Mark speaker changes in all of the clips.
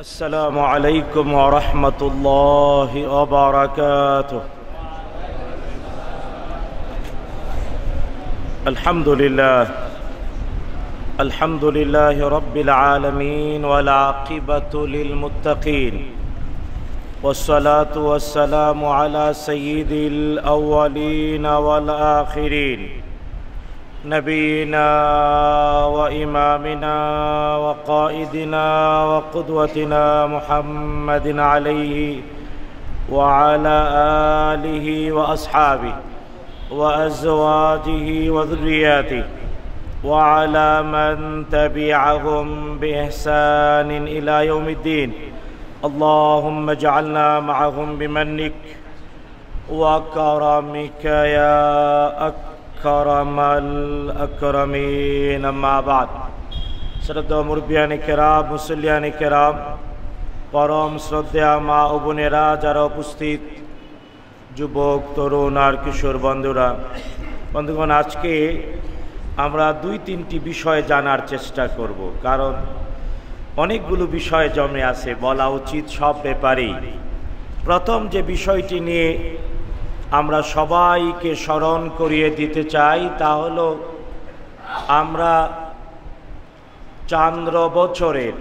Speaker 1: السلام عليكم ورحمة الله وبركاته الحمد لله الحمد لله رب العالمين والعاقبة للمتقين والصلاة والسلام على سيد الأولين والآخرين نبينا وإمامنا وقائدنا وقدوتنا محمد عليه وعلى آله وأصحابه وأزواجه وذرياته وعلى من تبعهم بإحسان إلى يوم الدين اللهم اجعلنا معهم بمنك وكرمك يا أكرم أكرم الأكرمين أما بعد শ্রদ্ধা মুরব্বিয়ানি কেরাম মুসলিয়ানি কেরাম পরম শ্রদ্ধা মা ও বোনেরা যারা উপস্থিত যুবক তরুণ আর কিশোর বন্ধুরা বন্ধুগণ আজকে আমরা দুই তিনটি বিষয় জানার চেষ্টা করব কারণ অনেকগুলো বিষয় জমে আছে বলা উচিত সব ব্যাপারেই প্রথম যে বিষয়টি নিয়ে আমরা সবাইকে স্মরণ করিয়ে দিতে চাই তা হল আমরা চান্দ্র বছরের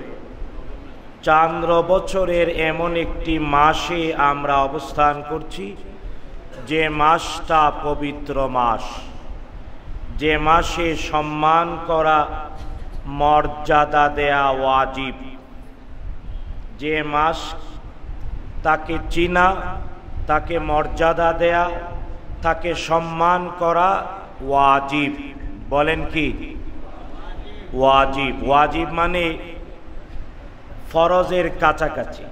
Speaker 1: চান্দ্র বছরের এমন একটি মাসে আমরা অবস্থান করছি যে মাসটা পবিত্র মাস যে মাসে সম্মান করা মর্যাদা দেয়া ওয়াজিব যে মাস তাকে চিনা তাকে মর্যাদা দেয়া তাকে সম্মান করা ওয়াজিব বলেন কি ওয়াজিব ওয়াজিব মানে ফরজের কাছাকাছি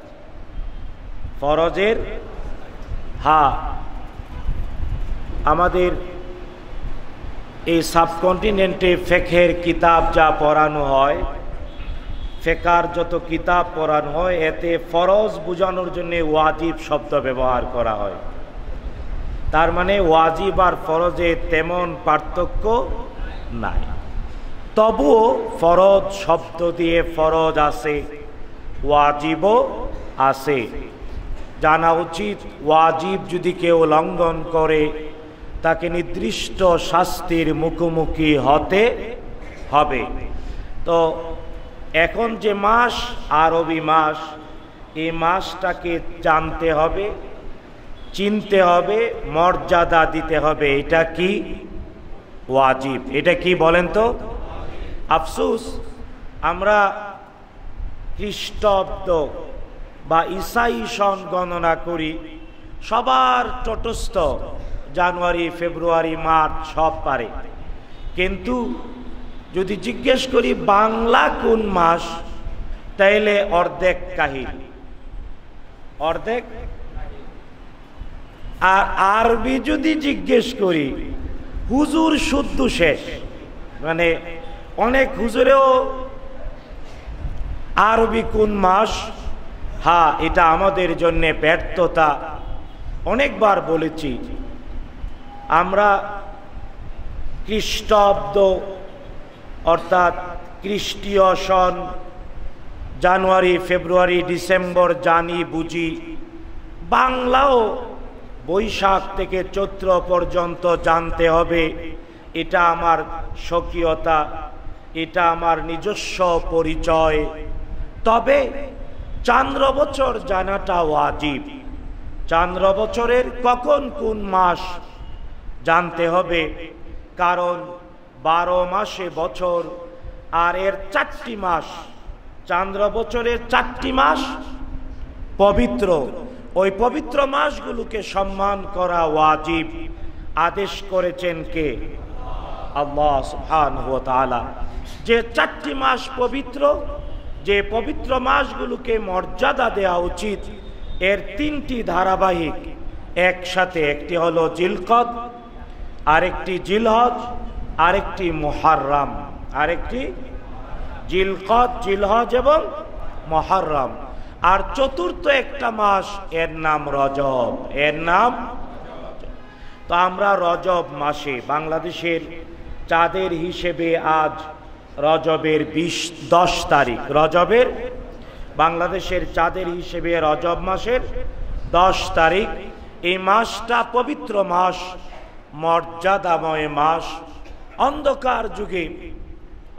Speaker 1: ফরজের হা হ্যাঁ, আমাদের এই সাবকন্টিনেন্টে ফেখের কিতাব যা পড়ানো হয় ফেকার যত কিতাব পড়ানো হয় এতে ফরজ বোঝানোর জন্য ওয়াজিব শব্দ ব্যবহার করা হয় তার মানে ওয়াজিব আর ফরজে তেমন পার্থক্য নাই তবুও ফরজ শব্দ দিয়ে ফরজ আছে ওয়াজিবও আছে জানা উচিত ওয়াজিব যদি কেউ লঙ্ঘন করে তাকে নির্দিষ্ট শাস্তির মুখোমুখি হতে হবে তো এখন যে মাস আরবি মাস এই মাসটাকে জানতে হবে চিনতে হবে মর্যাদা দিতে হবে এটা কি ওয়াজিব এটা কি বলেন তো আফসুস আমরা খ্রিস্টাব্দ বা ইসাই সন গণনা করি সবার চটস্থ জানুয়ারি ফেব্রুয়ারি মার্চ সব পারে কিন্তু যদি জিজ্ঞেস করি বাংলা কোন মাস তাইলে অর্ধেক কাহিনী অর্ধেক আর আরবি যদি জিজ্ঞেস করি হুজুর শুদ্ধ শেষ মানে অনেক হুজুরেও আরবি কোন মাস হা এটা আমাদের জন্য ব্যর্থতা অনেকবার বলেছি আমরা খ্রিস্টাব্দ অর্থাৎ খ্রিস্টীয় সন জানুয়ারি ফেব্রুয়ারি ডিসেম্বর জানি বুঝি বাংলাও বৈশাখ থেকে চৈত্র পর্যন্ত জানতে হবে এটা আমার স্বকীয়তা এটা আমার নিজস্ব পরিচয় তবে চান্দ্র বছর জানাটা ওয়াজিব চান্দ্র বছরের কখন কোন মাস জানতে হবে কারণ বারো মাসে বছর আর এর চারটি মাস চান্দ্র বছরের চারটি মাস পবিত্র ওই পবিত্র মাসগুলোকে সম্মান করা ওয়াজিব আদেশ করেছেন কে যে চারটি মাস পবিত্র যে পবিত্র মাসগুলোকে মর্যাদা দেওয়া উচিত এর তিনটি ধারাবাহিক একসাথে একটি হলো জিলকদ আরেকটি জিলহজ আরেকটি মহারাম আরেকটি জিলকত জিলহজ এবং মহারাম আর চতুর্থ একটা মাস এর নাম রজব এর নাম তো আমরা রজব মাসে বাংলাদেশের চাঁদের হিসেবে আজ রজবের বিশ দশ তারিখ রজবের বাংলাদেশের চাঁদের হিসেবে রজব মাসের দশ তারিখ এই মাসটা পবিত্র মাস মর্যাদাময় মাস অন্ধকার যুগে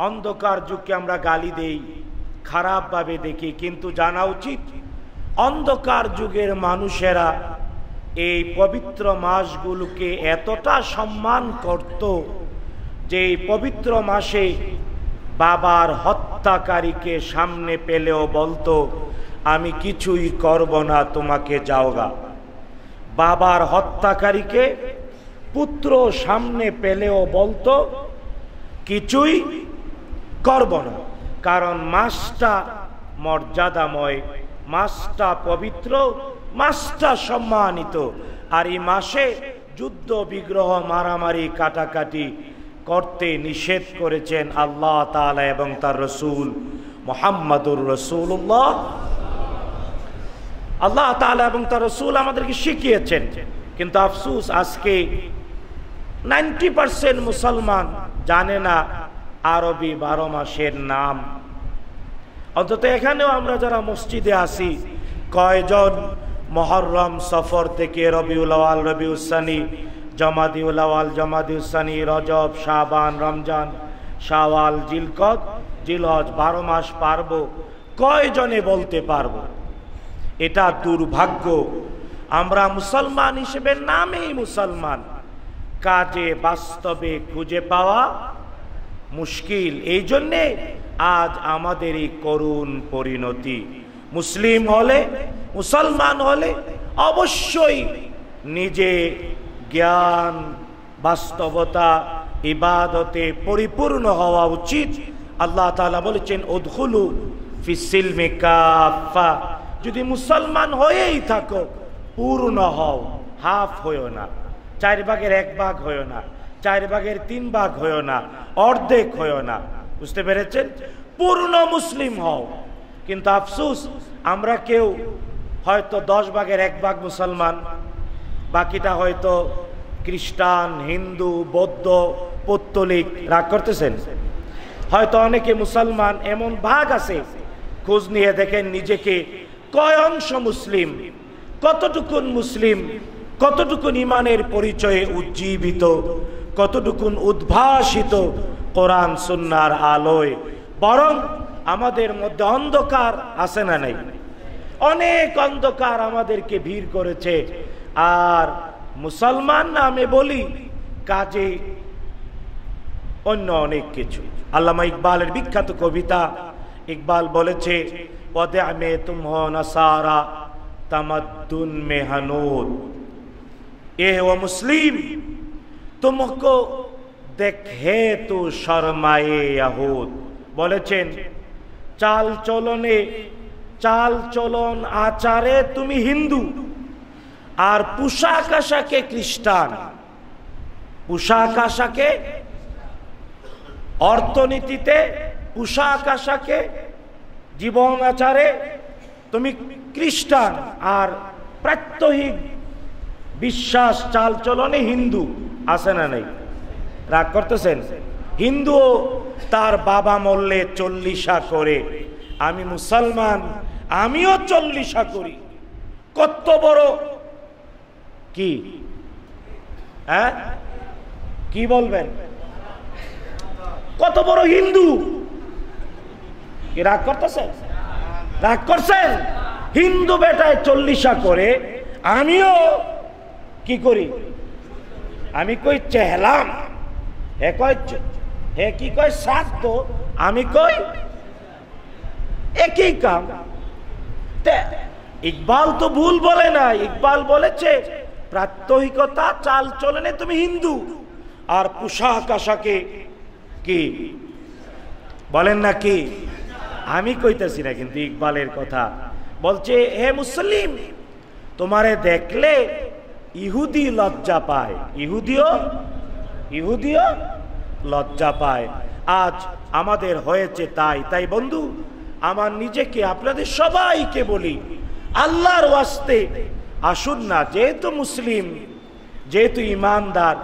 Speaker 1: অন্ধকার যুগকে আমরা গালি দেই খারাপভাবে দেখি কিন্তু জানা উচিত অন্ধকার যুগের মানুষেরা এই পবিত্র মাসগুলোকে এতটা সম্মান করত যে এই পবিত্র মাসে বাবার হত্যাকারীকে সামনে পেলেও বলতো আমি কিছুই করব না তোমাকে যাওগা বাবার হত্যাকারীকে পুত্র সামনে পেলেও বলতো কিছুই করব না কারণ মাছটা মর্যাদাময় মাছটা পবিত্র মাছটা সম্মানিত আর এই মাসে যুদ্ধ বিগ্রহ মারামারি কাটাকাটি করতে নিষেধ করেছেন আল্লাহ তালা এবং তার রসুল মোহাম্মদুর রসুল্লাহ আল্লাহ তালা এবং তার রসুল আমাদেরকে শিখিয়েছেন কিন্তু আফসুস আজকে নাইনটি পার্সেন্ট মুসলমান জানে না আরবি বারো মাসের নাম অন্তত এখানেও আমরা যারা মসজিদে আসি কয়জন মহরম সফর থেকে রবিউল আওয়াল রবিউসানি জমাদিউল আওয়াল জমাদিউসানি রজব শাহবান রমজান শাওয়াল জিলকত জিলজ বারো মাস পারব কয়জনে বলতে পারব এটা দুর্ভাগ্য আমরা মুসলমান হিসেবে নামেই মুসলমান কাজে বাস্তবে খুঁজে পাওয়া মুশকিল এই জন্যে আজ আমাদের এই করুণ পরিণতি মুসলিম হলে মুসলমান হলে অবশ্যই নিজে জ্ঞান বাস্তবতা ইবাদতে পরিপূর্ণ হওয়া উচিত আল্লাহ তালা বলেছেন উদ্ঘুলু ফিসিলমে কাফা যদি মুসলমান হয়েই থাকো পূর্ণ হও হাফ হয়েও না চার ভাগের এক ভাগ হয়েও না চার ভাগের তিন ভাগ হয়েও না অর্ধেক হয়েও না বুঝতে পেরেছেন পূর্ণ মুসলিম হও কিন্তু আফসুস আমরা কেউ হয়তো দশ ভাগের এক ভাগ মুসলমান বাকিটা হয়তো খ্রিস্টান হিন্দু বৌদ্ধ পত্তলিক রাগ করতেছেন হয়তো অনেকে মুসলমান এমন ভাগ আছে খোঁজ নিয়ে দেখেন নিজেকে কয় অংশ মুসলিম কতটুকুন মুসলিম কতটুকুন ইমানের পরিচয়ে উজ্জীবিত কতটুকুন উদ্ভাসিত কোরআন সুন্নার আলোয় বরং আমাদের মধ্যে অন্ধকার আছে না নাই অনেক অন্ধকার আমাদেরকে ভিড় করেছে আর মুসলমান নামে বলি কাজে অন্য অনেক কিছু আল্লামা ইকবালের বিখ্যাত কবিতা ইকবাল বলেছে পদে আমে তুম নাসারা তামাদ্দুন মেহানুদ এ ও वो मुस्लिम দেখে তু শর্মায়ে আহুদ বলেছেন চাল চলনে চাল চলন আচারে তুমি হিন্দু আর পোশাক আশাকে খ্রিস্টান পোশাক আশাকে অর্থনীতিতে পোশাক আশাকে জীবন আচারে তুমি খ্রিস্টান আর প্রাত্যহিক বিশ্বাস চাল চলনে হিন্দু আছে না নেই রাগ করতেছেন হিন্দুও তার বাবা মরলে চল্লিশা করে আমি মুসলমান আমিও চল্লিশা করি কত বড় কি হ্যাঁ কি বলবেন কত বড় হিন্দু রাগ করতেছেন রাগ করছেন হিন্দু বেটায় চল্লিশা করে আমিও কি করি আমি কই চেহলাম হে কয় হে কি কয় তো আমি কই একই কাম ইকবাল তো ভুল বলে না ইকবাল বলেছে প্রাত্যহিকতা চাল চলে নে তুমি হিন্দু আর পোশাক আশাকে কি বলেন না কি আমি কইতেছি না কিন্তু ইকবালের কথা বলছে হে মুসলিম তোমারে দেখলে ইহুদি লজ্জা পায় ইহুদিও ইহুদিও লজ্জা পায় আজ আমাদের হয়েছে তাই তাই বন্ধু আমার নিজেকে আপনাদের সবাইকে বলি আল্লাহর ওয়াস্তে আসুন না যেহেতু মুসলিম যেহেতু ইমানদার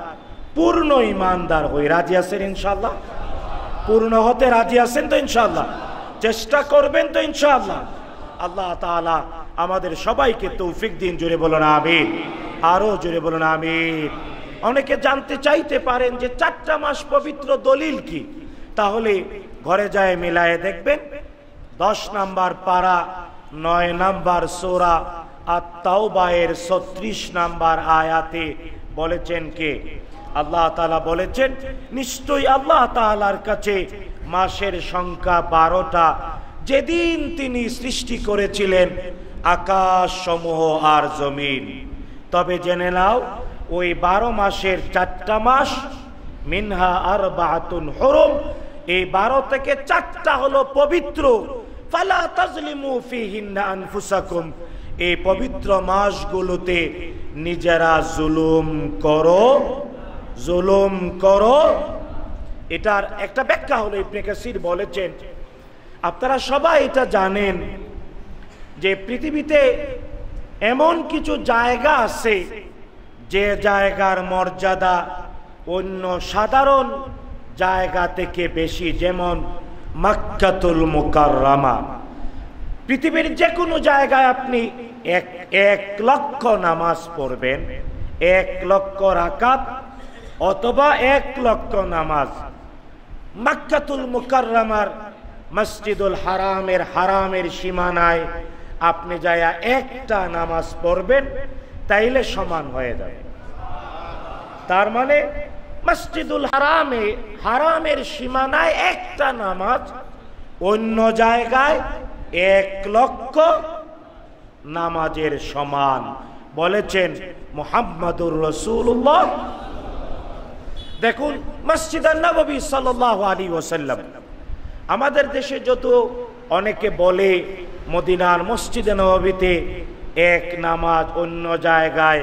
Speaker 1: পূর্ণ ইমানদার হয়ে রাজি আছেন ইনশাল্লাহ পূর্ণ হতে রাজি আছেন তো ইনশাল্লাহ চেষ্টা করবেন তো ইনশাল্লাহ আল্লাহ তালা আমাদের সবাইকে তৌফিক দিন জোরে বলো না আমিন আরো জুড়ে বলো না আমিন অনেকে জানতে চাইতে পারেন যে চারটা মাস পবিত্র দলিল কি তাহলে ঘরে যায় মিলায়ে দেখবেন দশ নাম্বার পাড়া নয় নাম্বার সোরা আর তাওবায়ের ছত্রিশ নাম্বার আয়াতে বলেছেন কে আল্লাহ তালা বলেছেন নিশ্চয়ই আল্লাহ তালার কাছে মাসের সংখ্যা বারোটা যেদিন তিনি সৃষ্টি করেছিলেন আকাশ সমূহ আর জমিন তবে জেনে নাও ওই বারো মাসের চারটা মাস মিনহা আর বাহাতুন হরম এই বারো থেকে চারটা হলো পবিত্র ফালা তাজলিমু ফিহিন্না আনফুসাকুম এই পবিত্র মাসগুলোতে নিজেরা জুলুম করো জুলুম করো এটার একটা ব্যাখ্যা হলো ইবনে কাসির বলেছেন আপনারা সবাই এটা জানেন যে পৃথিবীতে এমন কিছু জায়গা আছে যে জায়গার মর্যাদা অন্য সাধারণ জায়গা থেকে বেশি যেমন মাক্কাতুল মুকাররামা পৃথিবীর যে কোনো জায়গায় আপনি এক এক লক্ষ নামাজ পড়বেন এক লক্ষ রাকাত অথবা এক লক্ষ নামাজ মাক্কাতুল মুকাররামার মসজিদুল হারামের হারামের সীমানায় আপনি যায়া একটা নামাজ পড়বেন তাইলে সমান হয়ে যাবে তার মানে মসজিদুল হারামে হারামের সীমানায় একটা নামাজ অন্য জায়গায় এক লক্ষ নামাজের সমান বলেছেন মোহাম্মদুর রসুল্লাহ দেখুন মসজিদ নবী সাল আলী ওসাল্লাম আমাদের দেশে যত অনেকে বলে মদিনার মসজিদে নবীতে এক নামাজ অন্য জায়গায়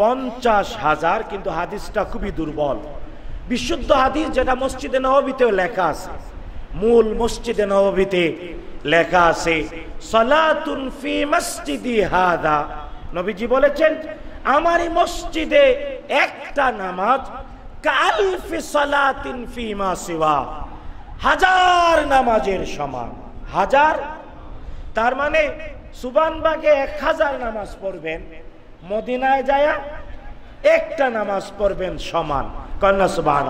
Speaker 1: পঞ্চাশ হাজার কিন্তু হাদিসটা খুবই দুর্বল বিশুদ্ধ হাদিস যেটা মসজিদে নবীতেও লেখা আছে মূল মসজিদে নবীতে লেখা আছে সলাতুন ফি মসজিদি হাদা নবীজি বলেছেন আমার মসজিদে একটা নামাজ কালফি সলাতিন ফি মা সিওয়া হাজার নামাজের সমান হাজার তার মানে সুবানবাগে এক হাজার নামাজ পড়বেন মদিনায় যায়া একটা নামাজ পড়বেন সমান কন্যা সুবান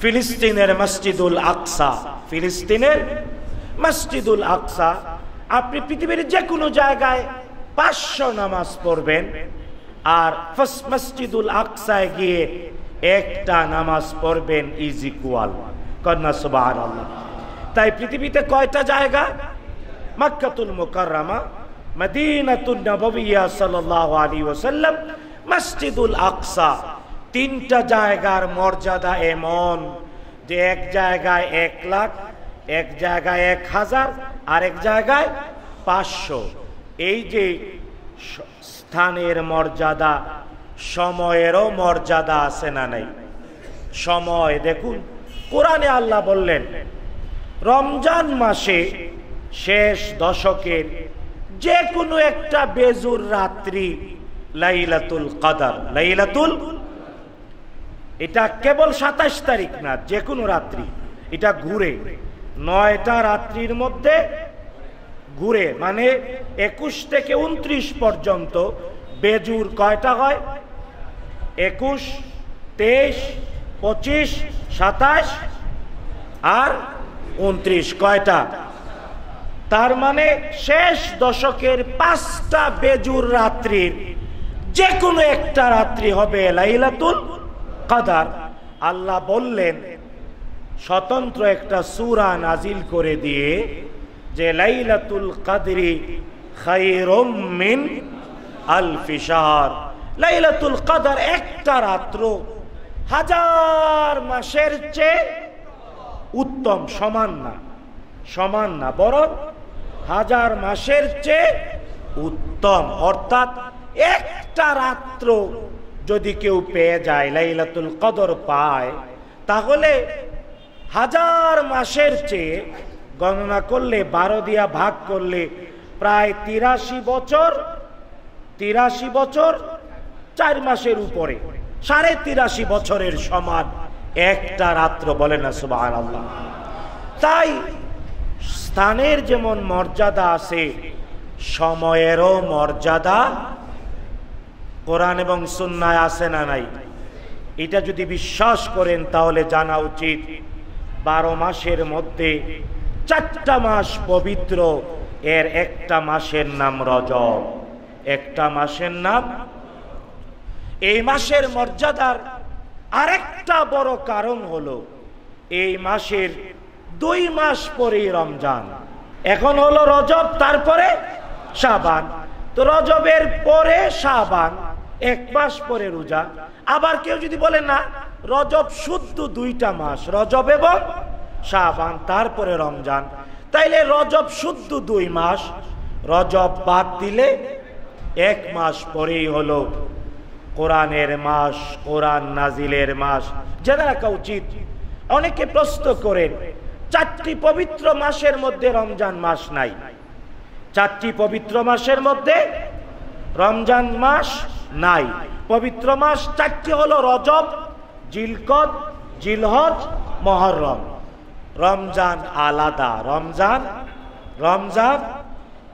Speaker 1: ফিলিস্তিনের মসজিদুল আকসা ফিলিস্তিনের মসজিদুল আকসা আপনি পৃথিবীর যে কোনো জায়গায় পাঁচশো নামাজ পড়বেন আর মসজিদুল আকসায় গিয়ে একটা নামাজ পড়বেন ইজ ইকুয়াল কন্যা সুবাহ তাই পৃথিবীতে কয়টা জায়গা মক্কাতুল মোকাররামা মদিনাতুল নববিয়া সাল্লাহ আলী ওসাল্লাম মসজিদুল আকসা তিনটা জায়গার মর্যাদা এমন যে এক জায়গায় এক লাখ এক জায়গায় এক হাজার আরেক জায়গায় পাঁচশো এই যে স্থানের মর্যাদা সময়েরও মর্যাদা আছে না নাই সময় দেখুন কোরআনে আল্লাহ বললেন রমজান মাসে শেষ দশকের যে কোনো একটা বেজুর রাত্রি লাইলাতুল কাদার লাইলাতুল এটা কেবল সাতাশ তারিখ না যে কোনো রাত্রি এটা ঘুরে নয়টা রাত্রির মধ্যে ঘুরে মানে একুশ থেকে উনত্রিশ পর্যন্ত বেজুর কয়টা হয় একুশ তেইশ পঁচিশ সাতাশ আর উনত্রিশ কয়টা তার মানে শেষ দশকের পাঁচটা বেজুর রাত্রির যে কোনো একটা রাত্রি হবে লাইলাতুল কাদার আল্লাহ বললেন স্বতন্ত্র একটা সুরা নাজিল করে দিয়ে যে লাইলাতুল কাদরি মিন আল লাইলাতুল কাদার একটা রাত্র হাজার মাসের চেয়ে উত্তম সমান না সমান না বরং হাজার মাসের চেয়ে উত্তম অর্থাৎ একটা রাত্র যদি কেউ পেয়ে যায় লাইলাতুল কদর পায় তাহলে হাজার মাসের চেয়ে গণনা করলে বারো দিয়া ভাগ করলে প্রায় তিরাশি বছর তিরাশি বছর চার মাসের উপরে সাড়ে তিরাশি বছরের সমান একটা রাত্র বলে না সুবাহ তাই স্থানের যেমন মর্যাদা আছে সময়েরও মর্যাদা কোরআন এবং সন্ন্যায় আছে না নাই এটা যদি বিশ্বাস করেন তাহলে জানা উচিত বারো মাসের মধ্যে চারটা মাস পবিত্র এর একটা মাসের নাম রজব একটা মাসের নাম এই মাসের মর্যাদার আরেকটা বড় কারণ হলো এই মাসের দুই মাস পরেই রমজান এখন হলো রজব তারপরে শাবান তো রজবের পরে শাবান এক মাস পরে রোজা আবার কেউ যদি বলে না রজব শুদ্ধ দুইটা মাস রজব এবং শাহবান তারপরে রমজান তাইলে রজব শুদ্ধ দুই মাস রজব বাদ দিলে এক মাস পরেই হলো কোরআনের মাস কোরআন নাজিলের মাস জেনে রাখা উচিত অনেকে প্রশ্ন করেন চারটি পবিত্র মাসের মধ্যে রমজান মাস নাই চারটি পবিত্র মাসের মধ্যে রমজান মাস নাই পবিত্র মাস চারটি হলো রজব জিলকদ জিলহজ মহরম রমজান আলাদা রমজান রমজান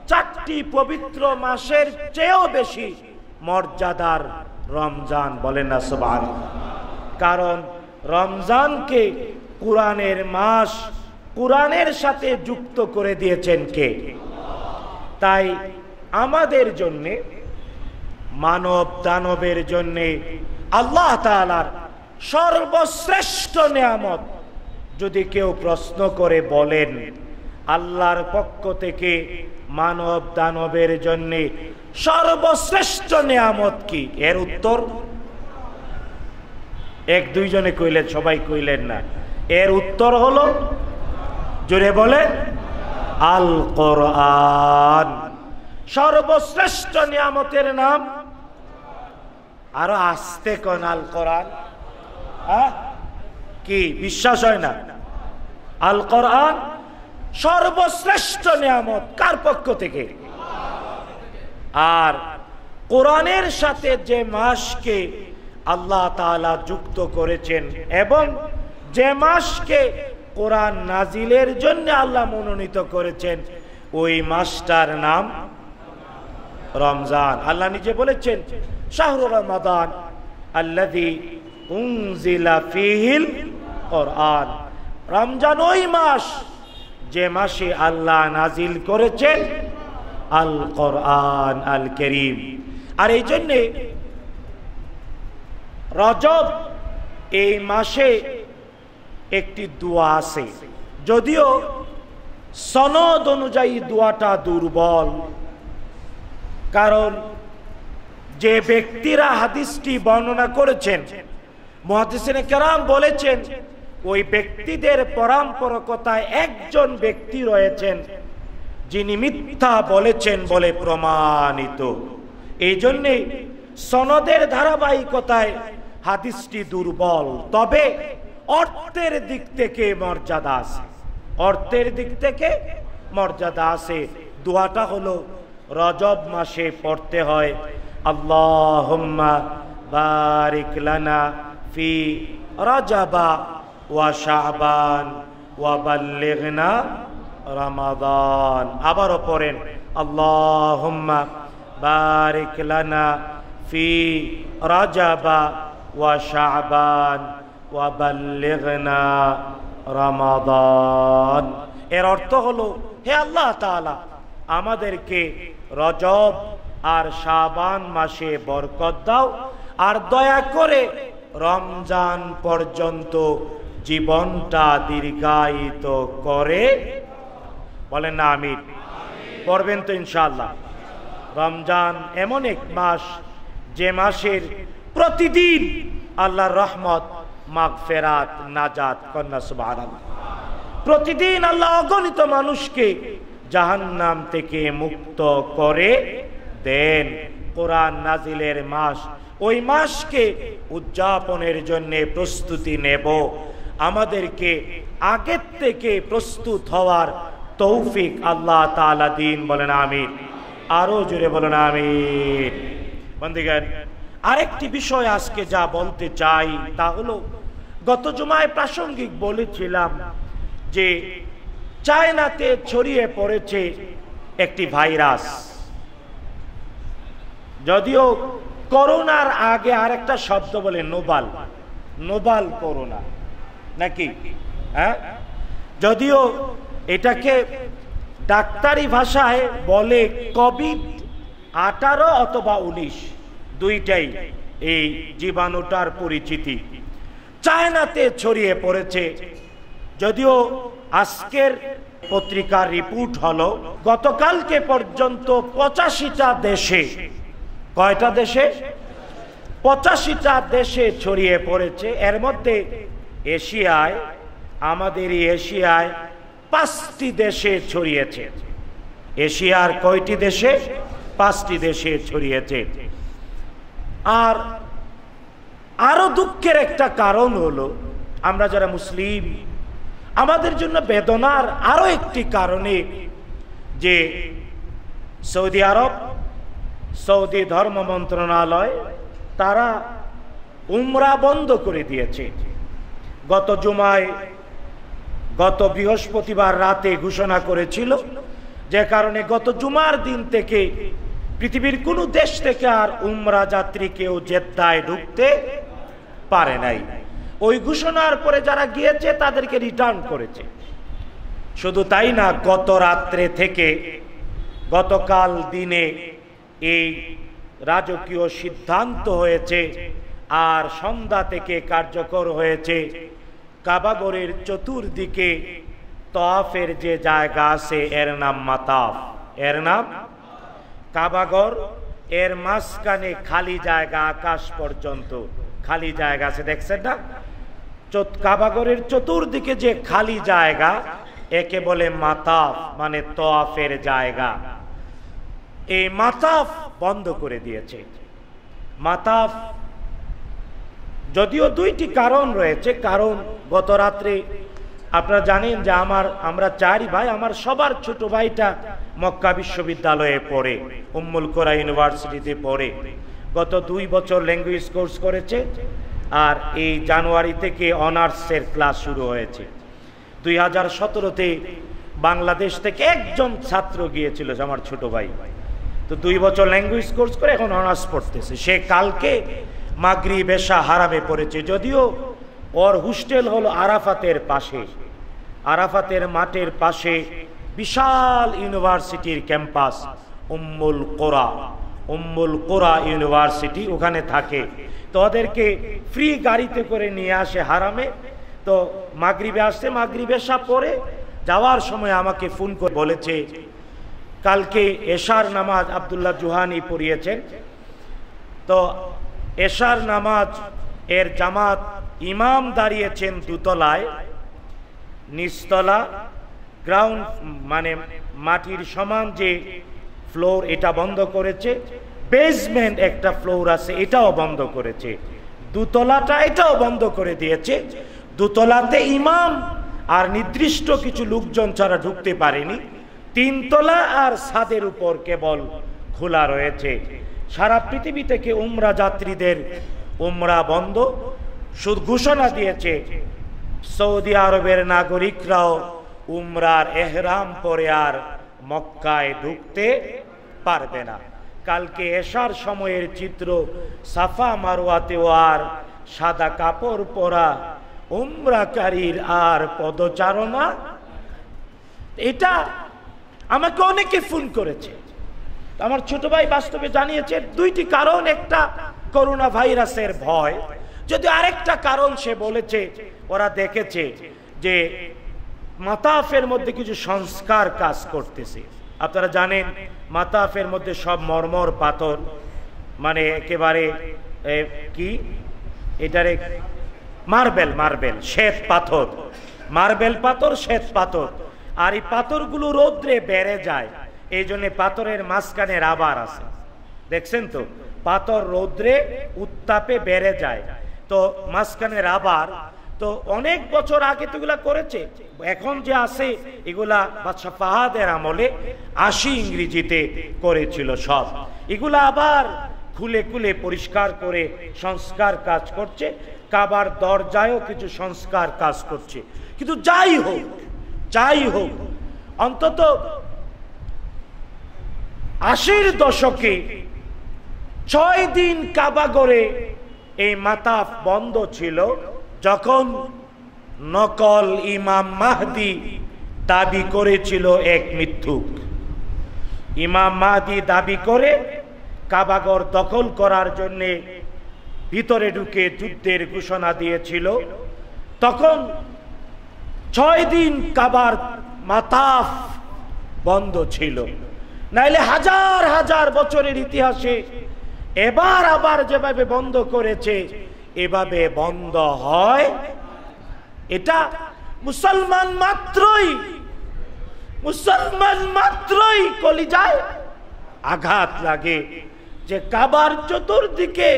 Speaker 1: চারটি পবিত্র মাসের চেয়েও বেশি মর্যাদার রমজান বলে না সবান কারণ রমজানকে কোরআনের মাস কোরআনের সাথে যুক্ত করে দিয়েছেন কে তাই আমাদের জন্যে মানব দানবের জন্যে আল্লাহ তালার সর্বশ্রেষ্ঠ নিয়ামত যদি কেউ প্রশ্ন করে বলেন আল্লাহর পক্ষ থেকে মানব দানবের জন্য সর্বশ্রেষ্ঠ নিয়ামত কি এর উত্তর এক দুইজনে কইলেন সবাই কইলেন না এর উত্তর হলো জোরে বলেন আল কোরআন সর্বশ্রেষ্ঠ নিয়ামতের নাম আরো আসতে কন আল কোরআন হ্যাঁ? কি বিশ্বাস হয় না আল কোরআন সর্বশ্রেষ্ঠ নিয়ামত কার পক্ষ থেকে আর কোরআনের সাথে যে মাসকে আল্লাহ তালা যুক্ত করেছেন এবং যে মাসকে কোরআন নাজিলের জন্য আল্লাহ মনোনীত করেছেন ওই মাসটার নাম রমজান আল্লাহ নিজে বলেছেন শাহরু রমাদান আল্লাদি উংজিলা ফিহিল কোরআন রমজান ওই মাস যে মাসে আল্লাহ নাজিল করেছেন আল কোরআন আল করিম আর এই জন্যে রজব এই মাসে একটি দোয়া আছে যদিও সনদ অনুযায়ী দোয়াটা দুর্বল কারণ যে ব্যক্তিরা হাদিসটি বর্ণনা করেছেন মহাদিসাম বলেছেন ওই ব্যক্তিদের পরম্পরকতায় একজন ব্যক্তি রয়েছেন যিনি মিথ্যা বলেছেন বলে প্রমাণিত এই জন্যে সনদের ধারাবাহিকতায় হাদিসটি দুর্বল তবে অর্থের দিক থেকে মর্যাদা আছে অর্থের দিক থেকে মর্যাদা আছে দোয়াটা হলো রজব মাসে পড়তে হয় আল্লাহ বারিক লানা ফি রাজাবা ওয়া শাহবান ওয়া বাল্লিগনা রমাদান আবারও পড়েন আল্লাহ বারিক লানা ফি রাজাবা ওয়া শাহবান ওয়াবাল্লিগনা রমাদান এর অর্থ হলো হে আল্লাহ তাআলা আমাদেরকে রজব আর শাবান মাসে বরকত দাও আর দয়া করে রমজান পর্যন্ত জীবনটা দীর্ঘায়িত করে বলেন না আমি পড়বেন তো ইনশাল্লাহ রমজান এমন এক মাস যে মাসের প্রতিদিন আল্লাহর রহমত মাগফেরাত ফেরাত নাজাত কন্যা সুবাহ প্রতিদিন আল্লাহ অগণিত মানুষকে জাহান্নাম থেকে মুক্ত করে দেন কোরআন নাজিলের মাস ওই মাসকে উদযাপনের জন্য প্রস্তুতি নেব আমাদেরকে আগের থেকে প্রস্তুত হওয়ার তৌফিক আল্লাহ তালা দিন বলেন আমিন আরো জুড়ে বলেন আমিন বন্দিগান আরেকটি বিষয় আজকে যা বলতে চাই তা হলো গত জুমায় প্রাসঙ্গিক বলেছিলাম যে চায়নাতে ছড়িয়ে পড়েছে একটি ভাইরাস যদিও করোনার আগে আর একটা শব্দ বলে নোবাল নোবাল করোনা নাকি হ্যাঁ যদিও এটাকে ডাক্তারি ভাষায় বলে কোভিড আঠারো অথবা উনিশ দুইটাই এই জীবাণুটার পরিচিতি চায়নাতে ছড়িয়ে পড়েছে যদিও আজকের পত্রিকার রিপোর্ট হলো গতকালকে পর্যন্ত পঁচাশিটা দেশে কয়টা দেশে পঁচাশিটা দেশে ছড়িয়ে পড়েছে এর মধ্যে এশিয়ায় আমাদের এশিয়ায় পাঁচটি দেশে ছড়িয়েছে এশিয়ার কয়টি দেশে পাঁচটি দেশে ছড়িয়েছে আর আরো দুঃখের একটা কারণ হলো আমরা যারা মুসলিম আমাদের জন্য বেদনার আরো একটি কারণে যে সৌদি আরব সৌদি ধর্ম মন্ত্রণালয় তারা উমরা বন্ধ করে দিয়েছে গত জুমায় গত বৃহস্পতিবার রাতে ঘোষণা করেছিল যে কারণে গত জুমার দিন থেকে পৃথিবীর কোনো দেশ থেকে আর উমরা যাত্রী কেউ জেদ্দায় ঢুকতে পারে নাই ওই ঘোষণার পরে যারা গিয়েছে তাদেরকে রিটার্ন করেছে শুধু তাই না গত রাত্রে থেকে গতকাল দিনে এই রাজকীয় সিদ্ধান্ত হয়েছে আর সন্ধ্যা থেকে কার্যকর হয়েছে কাবাগরের চতুর্দিকে তফের যে জায়গা আছে এর নাম মাতাফ এর নাম কাবাগর এর মাঝখানে খালি জায়গা আকাশ পর্যন্ত খালি জায়গা আছে দেখছেন না কাবাগরের চতুর্দিকে যে খালি জায়গা একে বলে মাতাফ মানে তোয়াফের জায়গা এই মাতাফ বন্ধ করে দিয়েছে মাতাফ যদিও দুইটি কারণ রয়েছে কারণ গত রাত্রে আপনারা জানেন যে আমার আমরা চারি ভাই আমার সবার ছোট ভাইটা মক্কা বিশ্ববিদ্যালয়ে পড়ে উম্মুল কোরা ইউনিভার্সিটিতে পড়ে গত দুই বছর ল্যাঙ্গুয়েজ কোর্স করেছে আর এই জানুয়ারি থেকে অনার্সের ক্লাস শুরু হয়েছে দুই হাজার সতেরোতে বাংলাদেশ থেকে একজন ছাত্র গিয়েছিল আমার ছোট ভাই তো দুই বছর ল্যাঙ্গুয়েজ কোর্স করে এখন অনার্স পড়তেছে সে কালকে মাগরি বেশা হারামে পড়েছে যদিও ওর হোস্টেল হলো আরাফাতের পাশে আরাফাতের মাঠের পাশে বিশাল ইউনিভার্সিটির ক্যাম্পাস উম্মুল কোরা উম্মুল কোরা ইউনিভার্সিটি ওখানে থাকে তো ওদেরকে ফ্রি গাড়িতে করে নিয়ে আসে হারামে তো মাগরিবে আসছে মাগরিবে এসা পরে যাওয়ার সময় আমাকে ফোন করে বলেছে কালকে এশার নামাজ আবদুল্লাহ জুহানি পড়িয়েছেন তো এশার নামাজ এর জামাত ইমাম দাঁড়িয়েছেন দুতলায় নিস্তলা গ্রাউন্ড মানে মাটির সমান যে ফ্লোর এটা বন্ধ করেছে বেসমেন্ট একটা ফ্লোর আছে এটাও বন্ধ করেছে দুতলাটা এটাও বন্ধ করে দিয়েছে দুতলাতে ইমাম আর নির্দিষ্ট কিছু লোকজন ছাড়া ঢুকতে পারেনি তিনতলা আর ছাদের উপর কেবল খোলা রয়েছে সারা পৃথিবী থেকে উমরা যাত্রীদের উমরা বন্ধ ঘোষণা দিয়েছে সৌদি আরবের নাগরিকরাও উমরার এহরাম পরে আর মক্কায় ঢুকতে পারবে না কালকে এসার সময়ের চিত্র সাফা মারোয়াতেও আর সাদা কাপড় পরা উমরাকারীর আর পদচারণা এটা আমাকে অনেকে ফোন করেছে আমার ছোট ভাই বাস্তবে জানিয়েছে দুইটি কারণ একটা করোনা ভাইরাসের ভয় যদি আরেকটা কারণ সে বলেছে ওরা দেখেছে যে মাতাফের মধ্যে কিছু সংস্কার কাজ করতেছে আপনারা জানেন মাতাফের মধ্যে সব মর্মর পাথর মানে একেবারে কি এটার মার্বেল মার্বেল শ্বেত পাথর মার্বেল পাথর শ্বেত পাথর আর এই পাথরগুলো রোদ্রে বেড়ে যায় এই জন্য পাথরের মাঝখানে রাবার আছে দেখছেন তো পাথর রোদ্রে উত্তাপে বেড়ে যায় তো মাঝখানে রাবার তো অনেক বছর আগে তো এগুলা করেছে এখন যে আছে এগুলা বাদশাহ ফাহাদের আমলে আশি ইংরেজিতে করেছিল সব এগুলা আবার খুলে খুলে পরিষ্কার করে সংস্কার কাজ করছে কাবার দরজায়ও কিছু সংস্কার কাজ করছে কিন্তু যাই হোক যাই হোক অন্তত আশির দশকে ছয় দিন কাবাগরে এই মাতাফ বন্ধ ছিল যখন নকল ইমাম মাহদি দাবি করেছিল এক মৃত্যুক ইমাম মাহদি দাবি করে কাবাগর দখল করার জন্যে ভিতরে ঢুকে যুদ্ধের ঘোষণা দিয়েছিল তখন ছয় দিন কাবার মাতাফ বন্ধ ছিল নাইলে হাজার হাজার বছরের ইতিহাসে এবার আবার যেভাবে বন্ধ করেছে এভাবে বন্ধ হয় এটা মুসলমান মাত্রই মুসলমান মাত্রই কলি যায় আঘাত লাগে যে কাবার চতুর্দিকে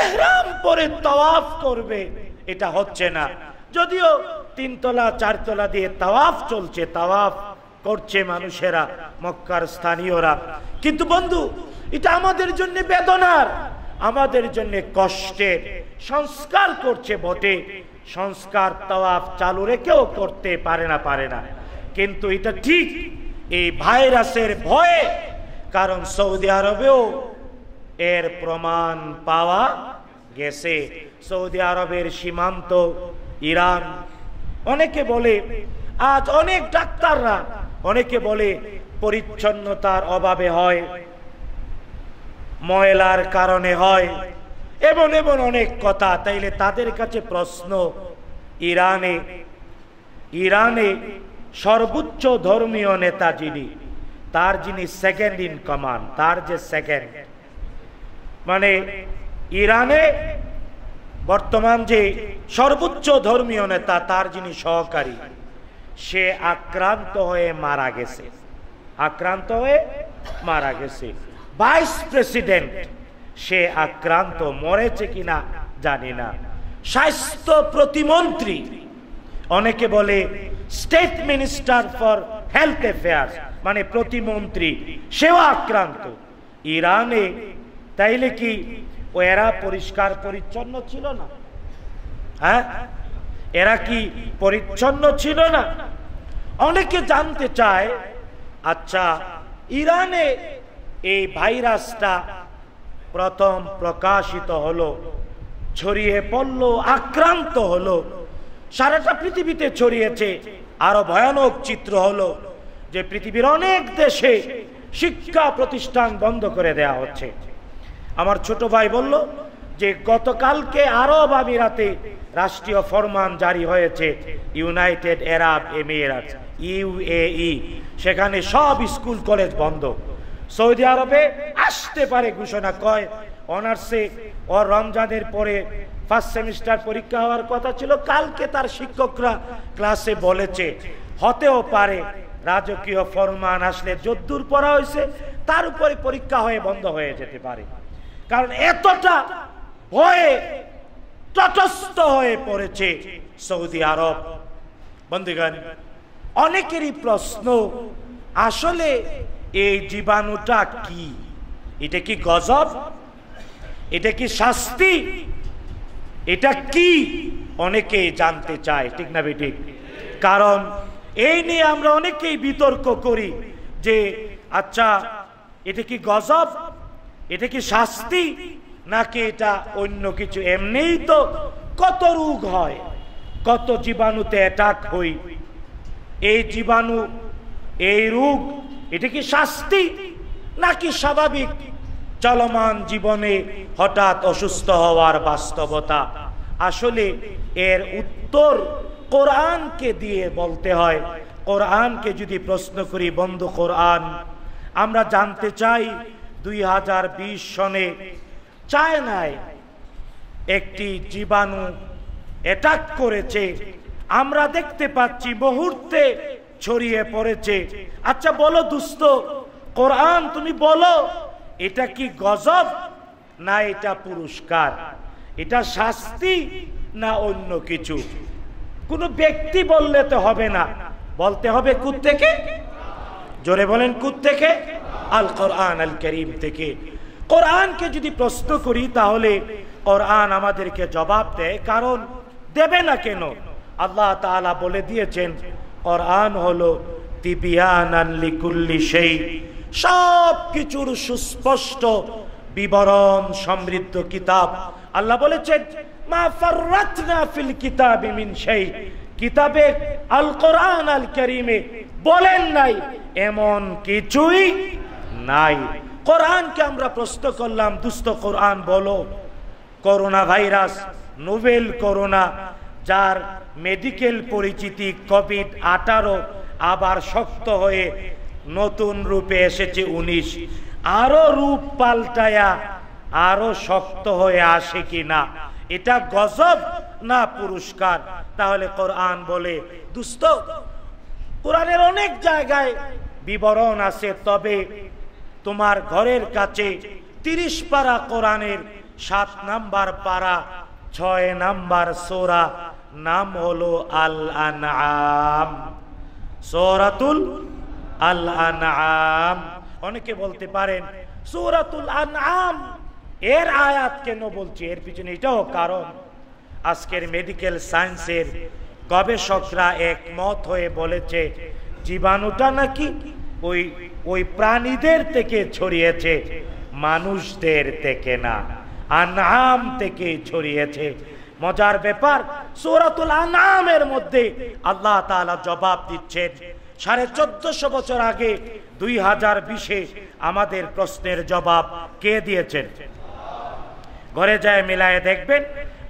Speaker 1: এহরাম পরে তওয়াফ করবে এটা হচ্ছে না যদিও তিনতলা চারতলা দিয়ে তাওয়াফ চলছে তাওয়াফ করছে মানুষেরা মক্কার স্থানীয়রা কিন্তু বন্ধু এটা আমাদের জন্য বেদনার আমাদের জন্য কষ্টের সংস্কার করছে বটে সংস্কার তওয়াফ চালু রেখেও করতে পারে না পারে না কিন্তু এটা ঠিক এই ভাইরাসের ভয়ে কারণ সৌদি আরবেও এর প্রমাণ পাওয়া গেছে সৌদি আরবের সীমান্ত ইরান অনেকে বলে আজ অনেক ডাক্তাররা অনেকে বলে পরিচ্ছন্নতার অভাবে হয় ময়লার কারণে হয় এমন এমন অনেক কথা তাইলে তাদের কাছে প্রশ্ন ইরানে ইরানে সর্বোচ্চ ধর্মীয় নেতা যিনি তার যিনি সেকেন্ড ইন কমান্ড তার যে সেকেন্ড মানে ইরানে বর্তমান যে সর্বোচ্চ ধর্মীয় নেতা তার যিনি সহকারী সে আক্রান্ত হয়ে মারা গেছে আক্রান্ত হয়ে মারা গেছে ভাইস প্রেসিডেন্ট সে আক্রান্ত মরেছে কিনা জানি না স্বাস্থ্য প্রতিমন্ত্রী অনেকে বলে state minister for health affairs মানে প্রতিমন্ত্রী সেও আক্রান্ত ইরানে তাইলে কি এরা পরিষ্কার পরিচ্ছন্ন ছিল না হ্যাঁ এরা কি পরিচ্ছন্ন ছিল না অনেকে জানতে চায় আচ্ছা ইরানে এই ভাইরাসটা প্রথম প্রকাশিত হলো ছড়িয়ে পড়ল আক্রান্ত হলো সারাটা পৃথিবীতে ছড়িয়েছে আরো ভয়ানক চিত্র হলো যে পৃথিবীর অনেক দেশে শিক্ষা প্রতিষ্ঠান বন্ধ করে দেয়া হচ্ছে আমার ছোট ভাই বলল যে গতকালকে আরব আমিরাতে রাষ্ট্রীয় ফরমান জারি হয়েছে ইউনাইটেড আরব এমিরাত ইউএই সেখানে সব স্কুল কলেজ বন্ধ সৌদি আরবে আসতে পারে ঘোষণা কয় অনার্সে ও রমজানের পরে ফার্স্ট সেমিস্টার পরীক্ষা হওয়ার কথা ছিল কালকে তার শিক্ষকরা ক্লাসে বলেছে হতেও পারে রাজকীয় ফরমান আসলে যদ্দূর পড়া হয়েছে তার উপরে পরীক্ষা হয়ে বন্ধ হয়ে যেতে পারে কারণ এতটা ভয়ে তটস্থ হয়ে পড়েছে সৌদি আরব বন্ধুগান অনেকেরই প্রশ্ন আসলে এই জীবাণুটা কি এটা কি গজব এটা কি শাস্তি এটা কি অনেকে জানতে চায় ঠিক না বেঠিক কারণ এই নিয়ে আমরা অনেকেই বিতর্ক করি যে আচ্ছা এটা কি গজব এটা কি শাস্তি নাকি এটা অন্য কিছু এমনিই তো কত রোগ হয় কত জীবাণুতে অ্যাটাক হই এই জীবাণু এই রোগ এটা কি শাস্তি নাকি স্বাভাবিক চলমান জীবনে হঠাৎ অসুস্থ হওয়ার বাস্তবতা আসলে এর উত্তর কোরআনকে দিয়ে বলতে হয় কোরআনকে যদি প্রশ্ন করি বন্ধু কোরআন আমরা জানতে চাই দুই হাজার বিশ সনে চায়নায় একটি জীবাণু অ্যাটাক করেছে আমরা দেখতে পাচ্ছি মুহূর্তে ছড়িয়ে পড়েছে আচ্ছা বলো দুস্থ কোরআন তুমি বলো এটা কি গজব না এটা পুরস্কার এটা শাস্তি না অন্য কিছু কোন ব্যক্তি বললে তো হবে না বলতে হবে কুত থেকে জোরে বলেন কুত থেকে আল কোরআন আল করিম থেকে কোরআনকে যদি প্রশ্ন করি তাহলে কোরআন আমাদেরকে জবাব দেয় কারণ দেবে না কেন আল্লাহ তালা বলে দিয়েছেন কোরআন হলো তিবিয়ানলি সেই সব কিছুর সুস্পষ্ট বিবরণ সমৃদ্ধ কিতাব আল্লাহ বলেছেন মা ফাররাতনা ফিল কিতাবি মিন সেই কিতাবে আল কোরআন আল কারিমে বলেন নাই এমন কিছুই নাই কোরআনকে আমরা প্রশ্ন করলাম দুস্থ কোরআন বলো করোনা ভাইরাস নোবেল করোনা যার মেডিকেল পরিচিতি কোভিড আঠারো আবার শক্ত হয়ে নতুন রূপে এসেছে উনিশ আরো রূপ পাল্টায়া আরো শক্ত হয়ে আসে কি না এটা গজব না পুরস্কার তাহলে কোরআন বলে দুস্ত কোরআনের অনেক জায়গায় বিবরণ আছে তবে তোমার ঘরের কাছে তিরিশ পারা কোরআনের সাত নাম্বার পারা ছয় নাম্বার সোরা নাম হলো আল আনাম সৌরাতুল আল আনাম অনেকে বলতে পারেন সৌরাতুল আনাম এর আয়াত কেন বলছি এর পিছনে এটাও কারণ আজকের মেডিকেল সায়েন্সের গবেষকরা একমত হয়ে বলেছে জীবাণুটা নাকি ওই ওই প্রাণীদের থেকে ছড়িয়েছে মানুষদের থেকে না আনাম থেকে ছড়িয়েছে মজার ব্যাপার সৌরাতুল আনামের মধ্যে আল্লাহ তালা জবাব দিচ্ছেন সাড়ে চোদ্দশো বছর আগে দুই হাজার বিশে আমাদের প্রশ্নের জবাব কে দিয়েছেন ঘরে যায় মিলায় দেখবেন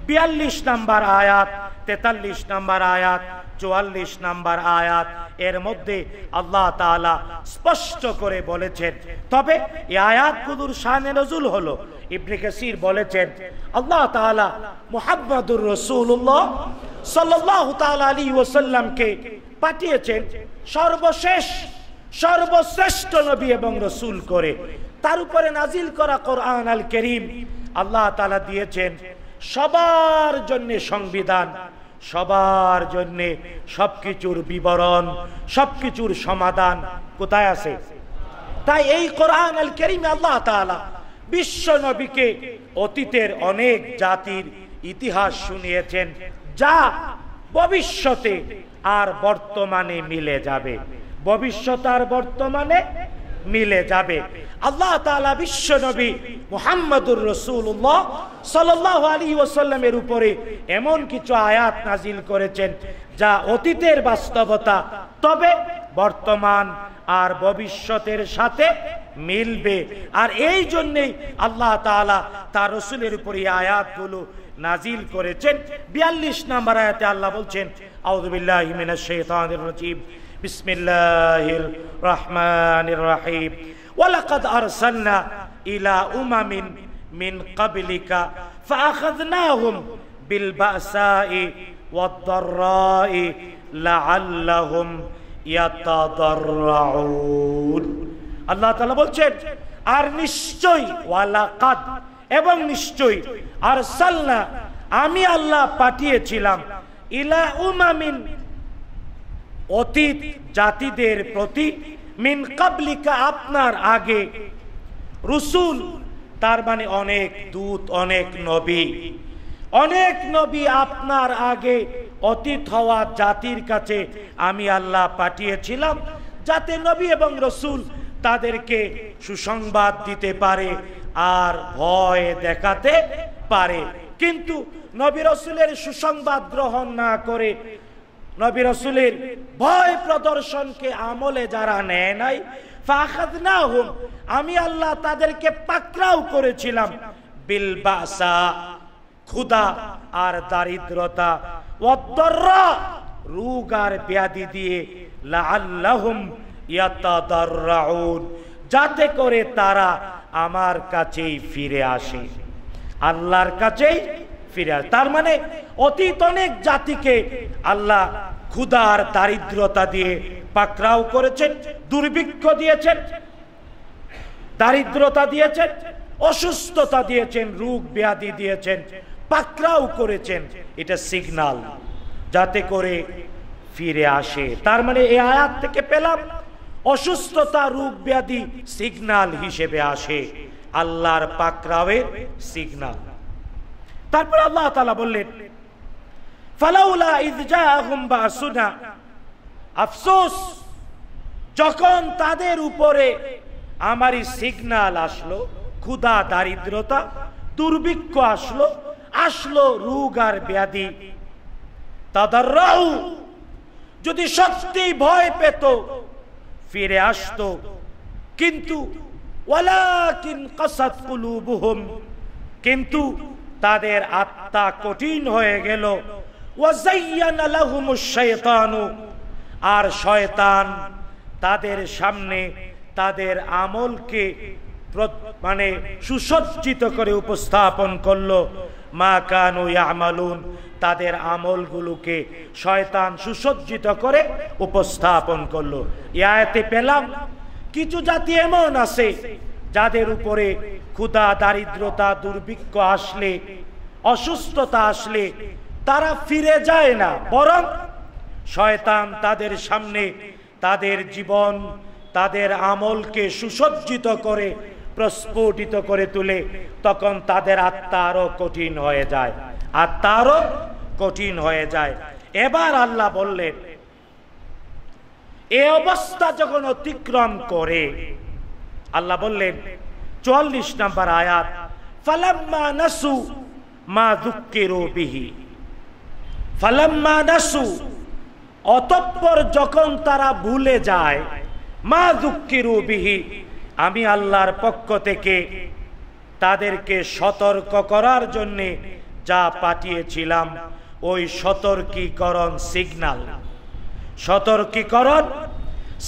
Speaker 1: বিয়াল্লিশ নাম্বার আয়াত তেতাল্লিশ নাম্বার আয়াত চুয়াল্লিশ নাম্বার আয়াত এর মধ্যে আল্লাহ তালা স্পষ্ট করে বলেছেন তবে এই আয়াতগুলোর শানে নজুল হলো ইবনে বলেছেন আল্লাহ তালা মোহাম্মদুর রসুল্লাহ সাল্লাহ তাল আলী ওসাল্লামকে পাঠিয়েছেন সর্বশেষ সর্বশ্রেষ্ঠ নবী এবং রসুল করে তার উপরে নাজিল করা কোরআন আল করিম আল্লাহ তালা দিয়েছেন সবার জন্য সংবিধান সবার জন্যে সবকিছুর বিবরণ সবকিছুর সমাধান কোথায় আছে তাই এই কোরআন আল কেরিমে আল্লাহ বিশ্ব নবীকে অতীতের অনেক জাতির ইতিহাস শুনিয়েছেন যা ভবিষ্যতে আর বর্তমানে মিলে যাবে ভবিষ্যত আর বর্তমানে মিলে যাবে আল্লাহ তালা বিশ্ব নবী মোহাম্মদুর রসুল্লাহ সাল্লাহ আলী ওসাল্লামের উপরে এমন কিছু আয়াত নাজিল করেছেন যা অতীতের বাস্তবতা তবে বর্তমান আর ভবিষ্যতের সাথে মিলবে আর এই জন্যেই আল্লাহ তালা তার রসুলের উপরে আয়াতগুলো নাজিল করেছেন বিয়াল্লিশ নাম্বার আয়াতে আল্লাহ বলছেন আউদুবিল্লাহ হিমিনা শেখ রচিব বিসমিল্লাহির রহমানির রহিম ওয়ালাকাদ আরসালনা ইলা উমামিন মিন ক্বাবলিকা ফাআখাযনাহুম বিল বাসাই ওয়াদ-দাররাই লাআল্লাহুম ইয়াতাদাররাউন আল্লাহ তাআলা বলছেন আর নিশ্চয় ওয়ালাকাদ এবং নিশ্চয় আর সাল্লা আমি আল্লাহ পাঠিয়েছিলাম ইলা উমামিন অতীত জাতিদের প্রতি মিন কাবলিকা আপনার আগে রসুল তার মানে অনেক দূত অনেক নবী অনেক নবী আপনার আগে অতীত হওয়া জাতির কাছে আমি আল্লাহ পাঠিয়েছিলাম যাতে নবী এবং রসুল তাদেরকে সুসংবাদ দিতে পারে আর ভয় দেখাতে পারে কিন্তু নবী রসুলের সুসংবাদ গ্রহণ না করে নবী রসুলের ভয় প্রদর্শনকে আমলে যারা নেয় নাই আমি আল্লাহ তাদেরকে পাকড়াও করেছিলাম বিলবাসা ক্ষুদা আর দারিদ্রতা অদর রোগ আর ব্যাধি দিয়ে লাহুম যাতে করে তারা আমার কাছেই ফিরে আসে আল্লাহর কাছেই ফিরে আসে তার মানে অতীত অনেক জাতিকে আল্লাহ ক্ষুদার দারিদ্রতা দিয়ে পাকরাও করেছেন দুর্ভিক্ষ দিয়েছেন দারিদ্রতা দিয়েছেন অসুস্থতা দিয়েছেন রোগ ব্যাধি দিয়েছেন পাকরাও করেছেন এটা সিগনাল যাতে করে ফিরে আসে তার মানে এই আয়াত থেকে পেলাম অসুস্থতা রোগ ব্যাধি সিগনাল হিসেবে আসে আল্লাহর পাকরাওয়ের সিগনাল তারপর আল্লাহ তালা বললেন ফালাউলা ইদজা হুম্বা সুনা আফসোস যখন তাদের উপরে আমারই সিগনাল আসলো ক্ষুধা দারিদ্রতা দুর্ভিক্ষ আসলো আসলো রোগ আর ব্যাধি তাদের রাহু যদি সত্যি ভয় পেত ফিরে আসত কিন্তু কিন্তু তাদের আত্মা কঠিন হয়ে গেল আর শয়তান তাদের সামনে তাদের আমলকে মানে সুসজ্জিত করে উপস্থাপন করলো মা কানু আমালুন তাদের আমলগুলোকে শয়তান সুসজ্জিত করে উপস্থাপন করলো ইয়াতে পেলাম কিছু জাতি এমন আছে যাদের উপরে ক্ষুধা দারিদ্রতা দুর্ভিক্ষ আসলে অসুস্থতা আসলে তারা ফিরে যায় না বরং শয়তান তাদের সামনে তাদের জীবন তাদের আমলকে সুসজ্জিত করে প্রস্ফুটিত করে তুলে তখন তাদের আত্মা আরো কঠিন হয়ে যায় আত্মা আরও কঠিন হয়ে যায় এবার আল্লাহ বললেন এ অবস্থা যখন অতিক্রম করে আল্লাহ বললেন চুয়াল্লিশ নাম্বার আয়াত ফালাম্মা নাসু মা দুঃখেরও বিহি ফালাম্মা নাসু অতঃপর যখন তারা ভুলে যায় মা দুঃখেরও বিহি আমি আল্লাহর পক্ষ থেকে তাদেরকে সতর্ক করার জন্যে যা পাঠিয়েছিলাম ওই সতর্কীকরণ সিগনাল সতর্কীকরণ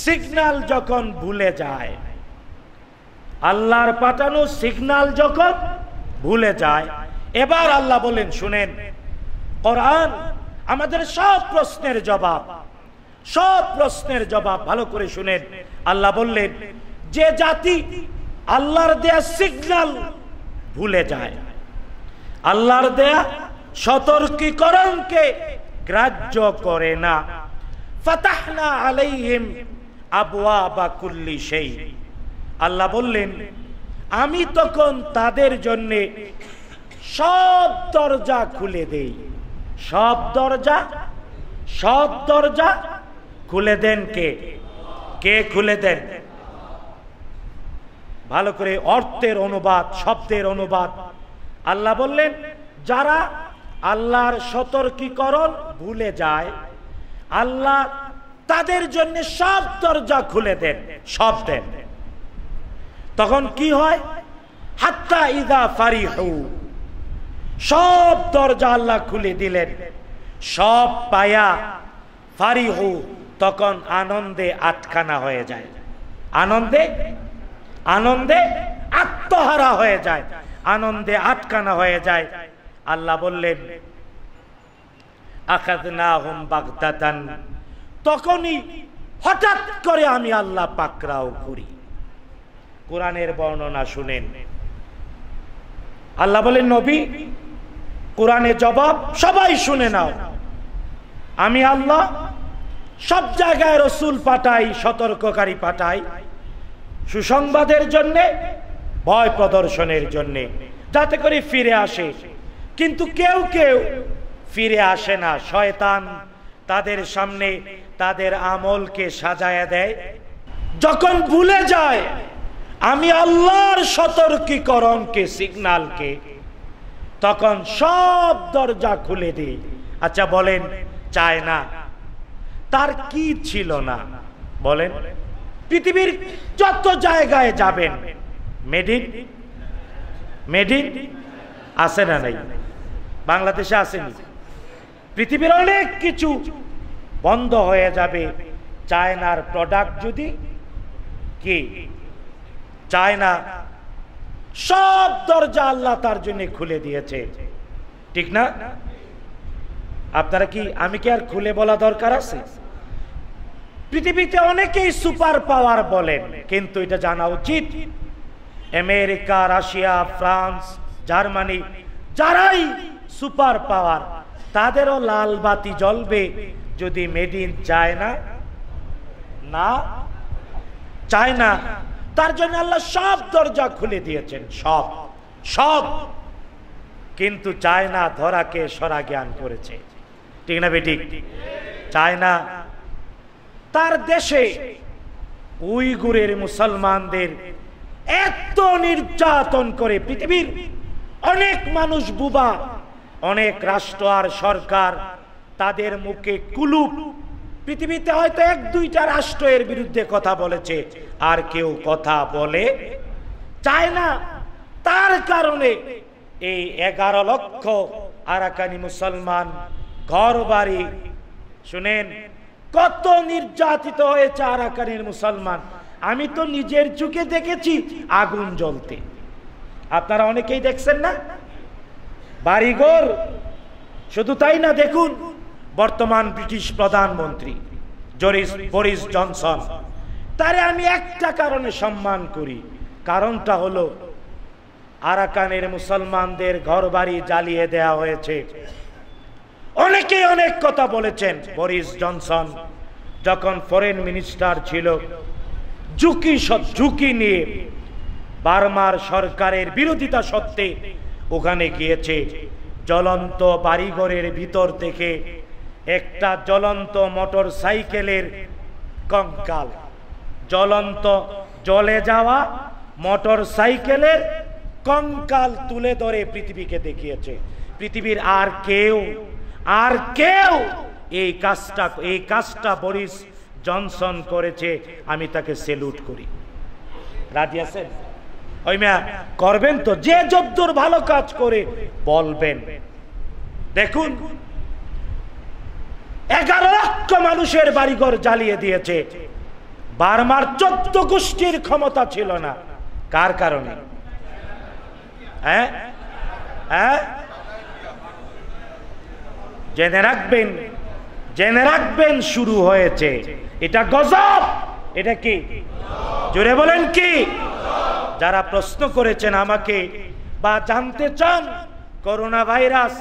Speaker 1: সিগনাল যখন ভুলে যায় আল্লাহর পাঠানো সিগনাল যখন ভুলে যায় এবার আল্লাহ বলেন শুনেন কোরআন আমাদের সব প্রশ্নের জবাব সব প্রশ্নের জবাব ভালো করে শুনেন আল্লাহ বললেন যে জাতি আল্লাহর দেয়া সিগনাল ভুলে যায় আল্লাহর দেয়া সতর্কীকরণকে গ্রাহ্য করে না ফাতাহনা আলাইহিম আবওয়াবা কুল্লি শাইই আল্লাহ বললেন আমি তখন তাদের জন্য সব দরজা খুলে দেই সব দরজা সব দরজা খুলে দেন কে কে খুলে দেন ভালো করে অর্থের অনুবাদ শব্দের অনুবাদ আল্লাহ বললেন যারা আল্লাহর সতর্কীকরণ ভুলে যায় আল্লাহ তাদের জন্য সব দরজা খুলে দেন সব দেন তখন কি হয় সব দরজা আল্লাহ খুলে দিলেন সব পায়া হু তখন আনন্দে আটখানা হয়ে যায় আনন্দে আনন্দে আত্মহারা হয়ে যায় আনন্দে আটকানা হয়ে যায় আল্লাহ বললেন তখনই হঠাৎ করে আমি আল্লাহ পাকরাও করি কোরআনের বর্ণনা শুনেন আল্লাহ বলেন নবী কোরআনের জবাব সবাই শুনে নাও আমি আল্লাহ সব জায়গায় রসুল পাঠাই সতর্ককারী পাঠাই সুসংবাদের জন্যে ভয় প্রদর্শনের জন্যে যাতে করে ফিরে আসে কিন্তু কেউ কেউ ফিরে আসে না শয়তান তাদের সামনে তাদের আমলকে সাজায়া দেয় যখন ভুলে যায় আমি আল্লাহর সতর্কীকরণকে কে তখন সব দরজা খুলে দিই আচ্ছা বলেন চায় না তার কি ছিল না বলেন পৃথিবীর যত জায়গায় যাবেন মেডিন মেডিন আছে না নাই বাংলাদেশে আসেনি পৃথিবীর অনেক কিছু বন্ধ হয়ে যাবে চায়নার প্রোডাক্ট যদি কি চায় না সব দরজা আল্লাহ তার জন্য খুলে দিয়েছে ঠিক না আপনারা কি আমি কি আর খুলে বলা দরকার আছে পৃথিবীতে অনেকেই সুপার পাওয়ার বলেন কিন্তু এটা জানা উচিত আমেরিকা রাশিয়া ফ্রান্স জার্মানি যারাই সুপার পাওয়ার তাদেরও লাল বাতি জ্বলবে যদি মেড ইন চায়না না চায়না তার জন্য আল্লাহ সব দরজা খুলে দিয়েছেন সব সব কিন্তু চায়না ধরাকে সরা জ্ঞান করেছে ঠিক না বেটি চায়না তার দেশে উইগুরের মুসলমানদের এত নির্যাতন করে পৃথিবীর অনেক মানুষ বুবা অনেক রাষ্ট্র আর সরকার তাদের মুখে কুলুপ পৃথিবীতে হয়তো এক দুইটা রাষ্ট্র এর বিরুদ্ধে কথা বলেছে আর কেউ কথা বলে চায় না তার কারণে এই এগারো লক্ষ আরাকানি মুসলমান ঘর বাড়ি শুনেন কত নির্যাতিত হয়েছে আরাকানির মুসলমান আমি তো নিজের চুকে দেখেছি আগুন জ্বলতে আপনারা অনেকেই দেখছেন না বাড়িঘর শুধু তাই না দেখুন বর্তমান ব্রিটিশ প্রধানমন্ত্রী জরিস বরিস জনসন তারে আমি একটা কারণে সম্মান করি কারণটা হলো আরাকানের মুসলমানদের ঘর বাড়ি জ্বালিয়ে দেয়া হয়েছে অনেকে অনেক কথা বলেছেন বরিস জনসন যখন ফরেন মিনিস্টার ছিল ঝুঁকি সব ঝুঁকি নিয়ে বার্মার সরকারের বিরোধিতা সত্ত্বে ওখানে গিয়েছে জ্বলন্ত বাড়িঘরের ভিতর থেকে একটা জ্বলন্ত মোটর সাইকেলের কঙ্কাল জ্বলন্ত জলে যাওয়া মোটর সাইকেলের কঙ্কাল তুলে ধরে পৃথিবীকে দেখিয়েছে পৃথিবীর আর কেউ আর কেউ এই কাজটা এই কাজটা বরিস জনসন করেছে আমি তাকে সেলুট করি রাজি আছেন ওই মিয়া করবেন তো যে যদ্দুর ভালো কাজ করে বলবেন দেখুন এগারো লক্ষ মানুষের বাড়িঘর জ্বালিয়ে দিয়েছে বার্মার চোদ্দ গোষ্ঠীর ক্ষমতা ছিল না কার কারণে হ্যাঁ? হ্যাঁ জেনে রাখবেন জেনে রাখবেন শুরু হয়েছে এটা গজব এটা কি জোরে বলেন কি যারা প্রশ্ন করেছেন আমাকে বা জানতে চান করোনা ভাইরাস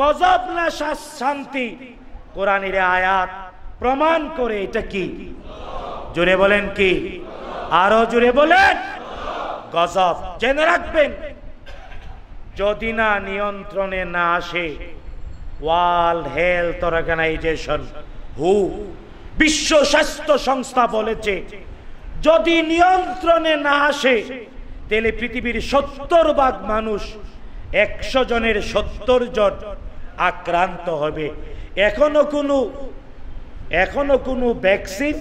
Speaker 1: গজব না শান্তি কোরআনের আয়াত প্রমাণ করে এটা কি জোরে বলেন কি আরো জোরে বলেন গজব জেনে রাখবেন যদি না নিয়ন্ত্রণে না আসে ওয়ার্ল্ড হেলথ অর্গানাইজেশন হু বিশ্ব স্বাস্থ্য সংস্থা বলেছে যদি নিয়ন্ত্রণে না আসে তাহলে পৃথিবীর সত্তর ভাগ মানুষ একশো জনের সত্তর জন আক্রান্ত হবে এখনো কোনো এখনো কোনো ভ্যাকসিন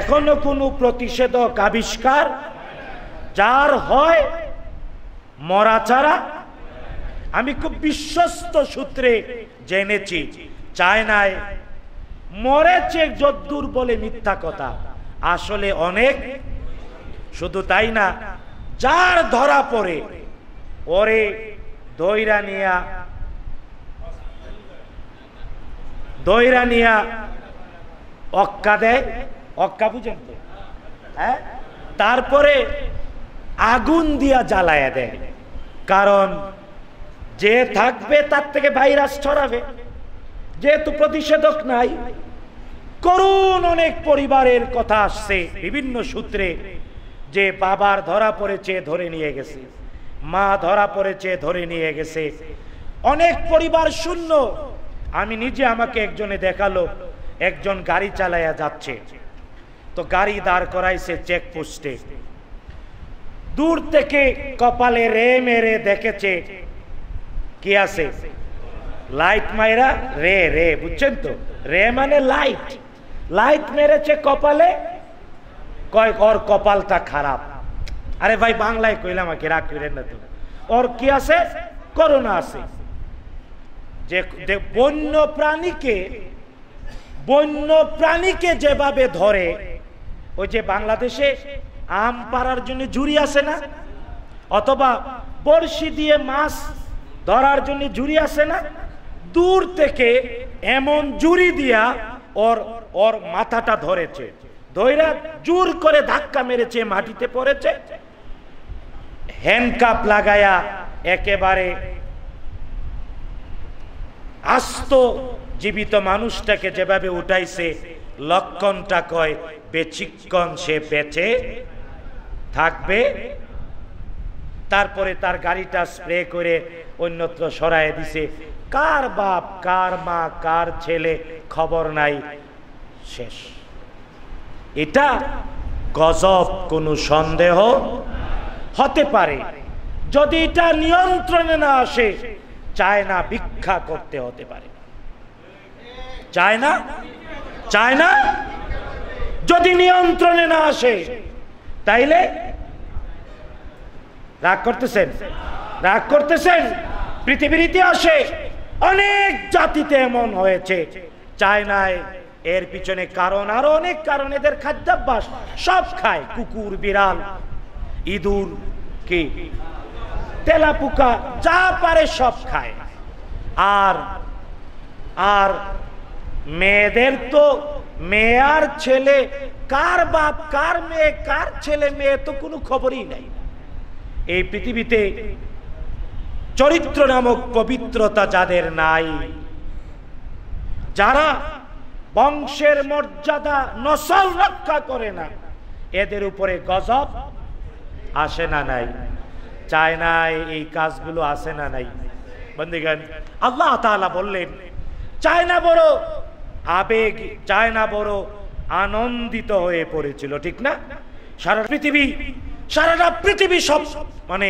Speaker 1: এখনো কোনো প্রতিষেধক আবিষ্কার যার হয় মরা ছাড়া আমি খুব বিশ্বস্ত সূত্রে জেনেছি চায়নায় মরেছে যদ্দুর বলে মিথ্যা কথা আসলে অনেক শুধু তাই না যার ধরা পড়ে ওরে দইরা নিয়া দইরা নিয়া অক্কা দেয় অক্কা বুঝেন তো হ্যাঁ তারপরে আগুন দিয়া জ্বালায়া দেয় কারণ যে থাকবে তার থেকে ভাইরাস ছড়াবে যেহেতু প্রতিষেধক নাই করুণ অনেক পরিবারের কথা আসছে বিভিন্ন সূত্রে যে বাবার ধরা পড়েছে ধরে নিয়ে গেছে মা ধরা পড়েছে ধরে নিয়ে গেছে অনেক পরিবার শূন্য আমি নিজে আমাকে একজনে দেখালো একজন গাড়ি চালাইয়া যাচ্ছে তো গাড়ি দাঁড় করাইছে চেকপোস্টে দূর থেকে কপালে রে মেরে দেখেছে কি আছে লাইট মাইরা রে রে বুঝছেন তো রে মানে লাইট লাইট মেরেছে কপালে কয় ওর কপালটা খারাপ আরে ভাই বাংলায় কইলাম আর কি রাগ করেন না তো ওর কি আছে করোনা আছে যে বন্য প্রাণীকে বন্য প্রাণীকে যেভাবে ধরে ওই যে বাংলাদেশে আম পাড়ার জন্য জুরি আছে না অথবা বড়শি দিয়ে মাছ ধরার জন্য জুরি আছে না দূর থেকে এমন জুড়ি দিয়া ওর ওর মাথাটা ধরেছে ধৈরা জোর করে ধাক্কা মেরেছে মাটিতে পড়েছে হ্যান্ডকাপ লাগায়া একেবারে আস্ত জীবিত মানুষটাকে যেভাবে উঠাইছে লক্ষণটা কয় বেচিক্ষণ সে বেঁচে থাকবে তারপরে তার গাড়িটা স্প্রে করে অন্যত্র সরায় দিছে কার বাপ কার মা কার ছেলে খবর নাই শেষ এটা গজব কোনো সন্দেহ হতে পারে যদি এটা নিয়ন্ত্রণে না আসে চায় না ভিক্ষা করতে হতে পারে চায় না চায় না যদি নিয়ন্ত্রণে না আসে তাইলে রাগ করতেছেন রাগ করতেছেন পৃথিবীর ইতিহাসে অনেক জাতিতে এমন হয়েছে চায়নায় এর পিছনে কারণ আরো অনেক কারণ এদের খাদ্যাভ্যাস সব খায় কুকুর বিড়াল ইঁদুর কি তেলা পোকা যা পারে সব খায় আর আর মেয়েদের তো মেয়ার ছেলে কার বাপ কার মেয়ে কার ছেলে মেয়ে তো কোনো খবরই নাই এই পৃথিবীতে চরিত্র নামক পবিত্রতা যাদের নাই যারা বংশের মর্যাদা নসল রক্ষা করে না এদের উপরে গজব আসে না নাই চায় নাই এই কাজগুলো আছে না নাই বন্দিগান আল্লাহ তালা বললেন চায় না বড় আবেগ চায় না বড় আনন্দিত হয়ে পড়েছিল ঠিক না সারা পৃথিবী সারাটা পৃথিবী সব মানে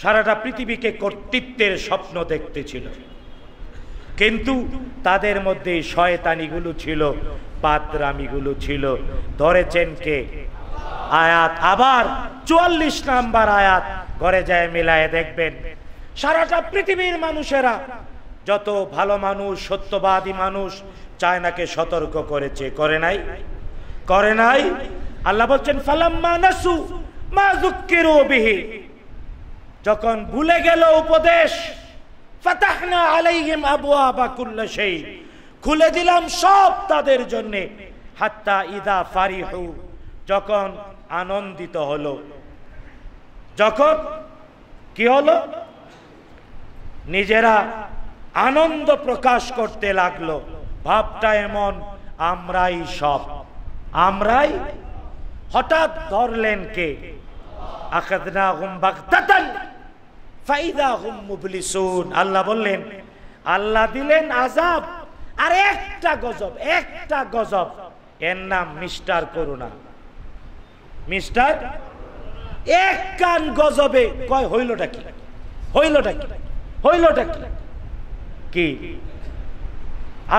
Speaker 1: সারাটা পৃথিবীকে কর্তৃত্বের স্বপ্ন দেখতেছিল কিন্তু তাদের মধ্যে শয়তানিগুলো ছিল পাত্রামিগুলো ছিল ধরেছেন কে আয়াত আবার চুয়াল্লিশ নাম্বার আয়াত ঘরে যায় মিলায় দেখবেন সারাটা পৃথিবীর মানুষেরা যত ভালো মানুষ সত্যবাদী মানুষ চায়নাকে সতর্ক করেছে করে নাই করে নাই আল্লাহ বলছেন ফালাম্মানাসু মা বিহি যখন ভুলে গেল উপদেশ ফাতাহনা আলাইহিম আবওয়াবা কুল্লি সেই খুলে দিলাম সব তাদের জন্য হাত্তা ইদা হউ যখন আনন্দিত হল যখন কি হলো নিজেরা আনন্দ প্রকাশ করতে লাগলো ভাবটা এমন আমরাই সব আমরাই হঠাৎ ধরলেন কে আল্লাহ বললেন আল্লাহ দিলেন আজাব আর একটা গজব একটা গজব এর নাম মিস্টার করুণা মিস্টার এক কান গজবে কয় হইলটা কি হইলটা কি হইলটা কি কি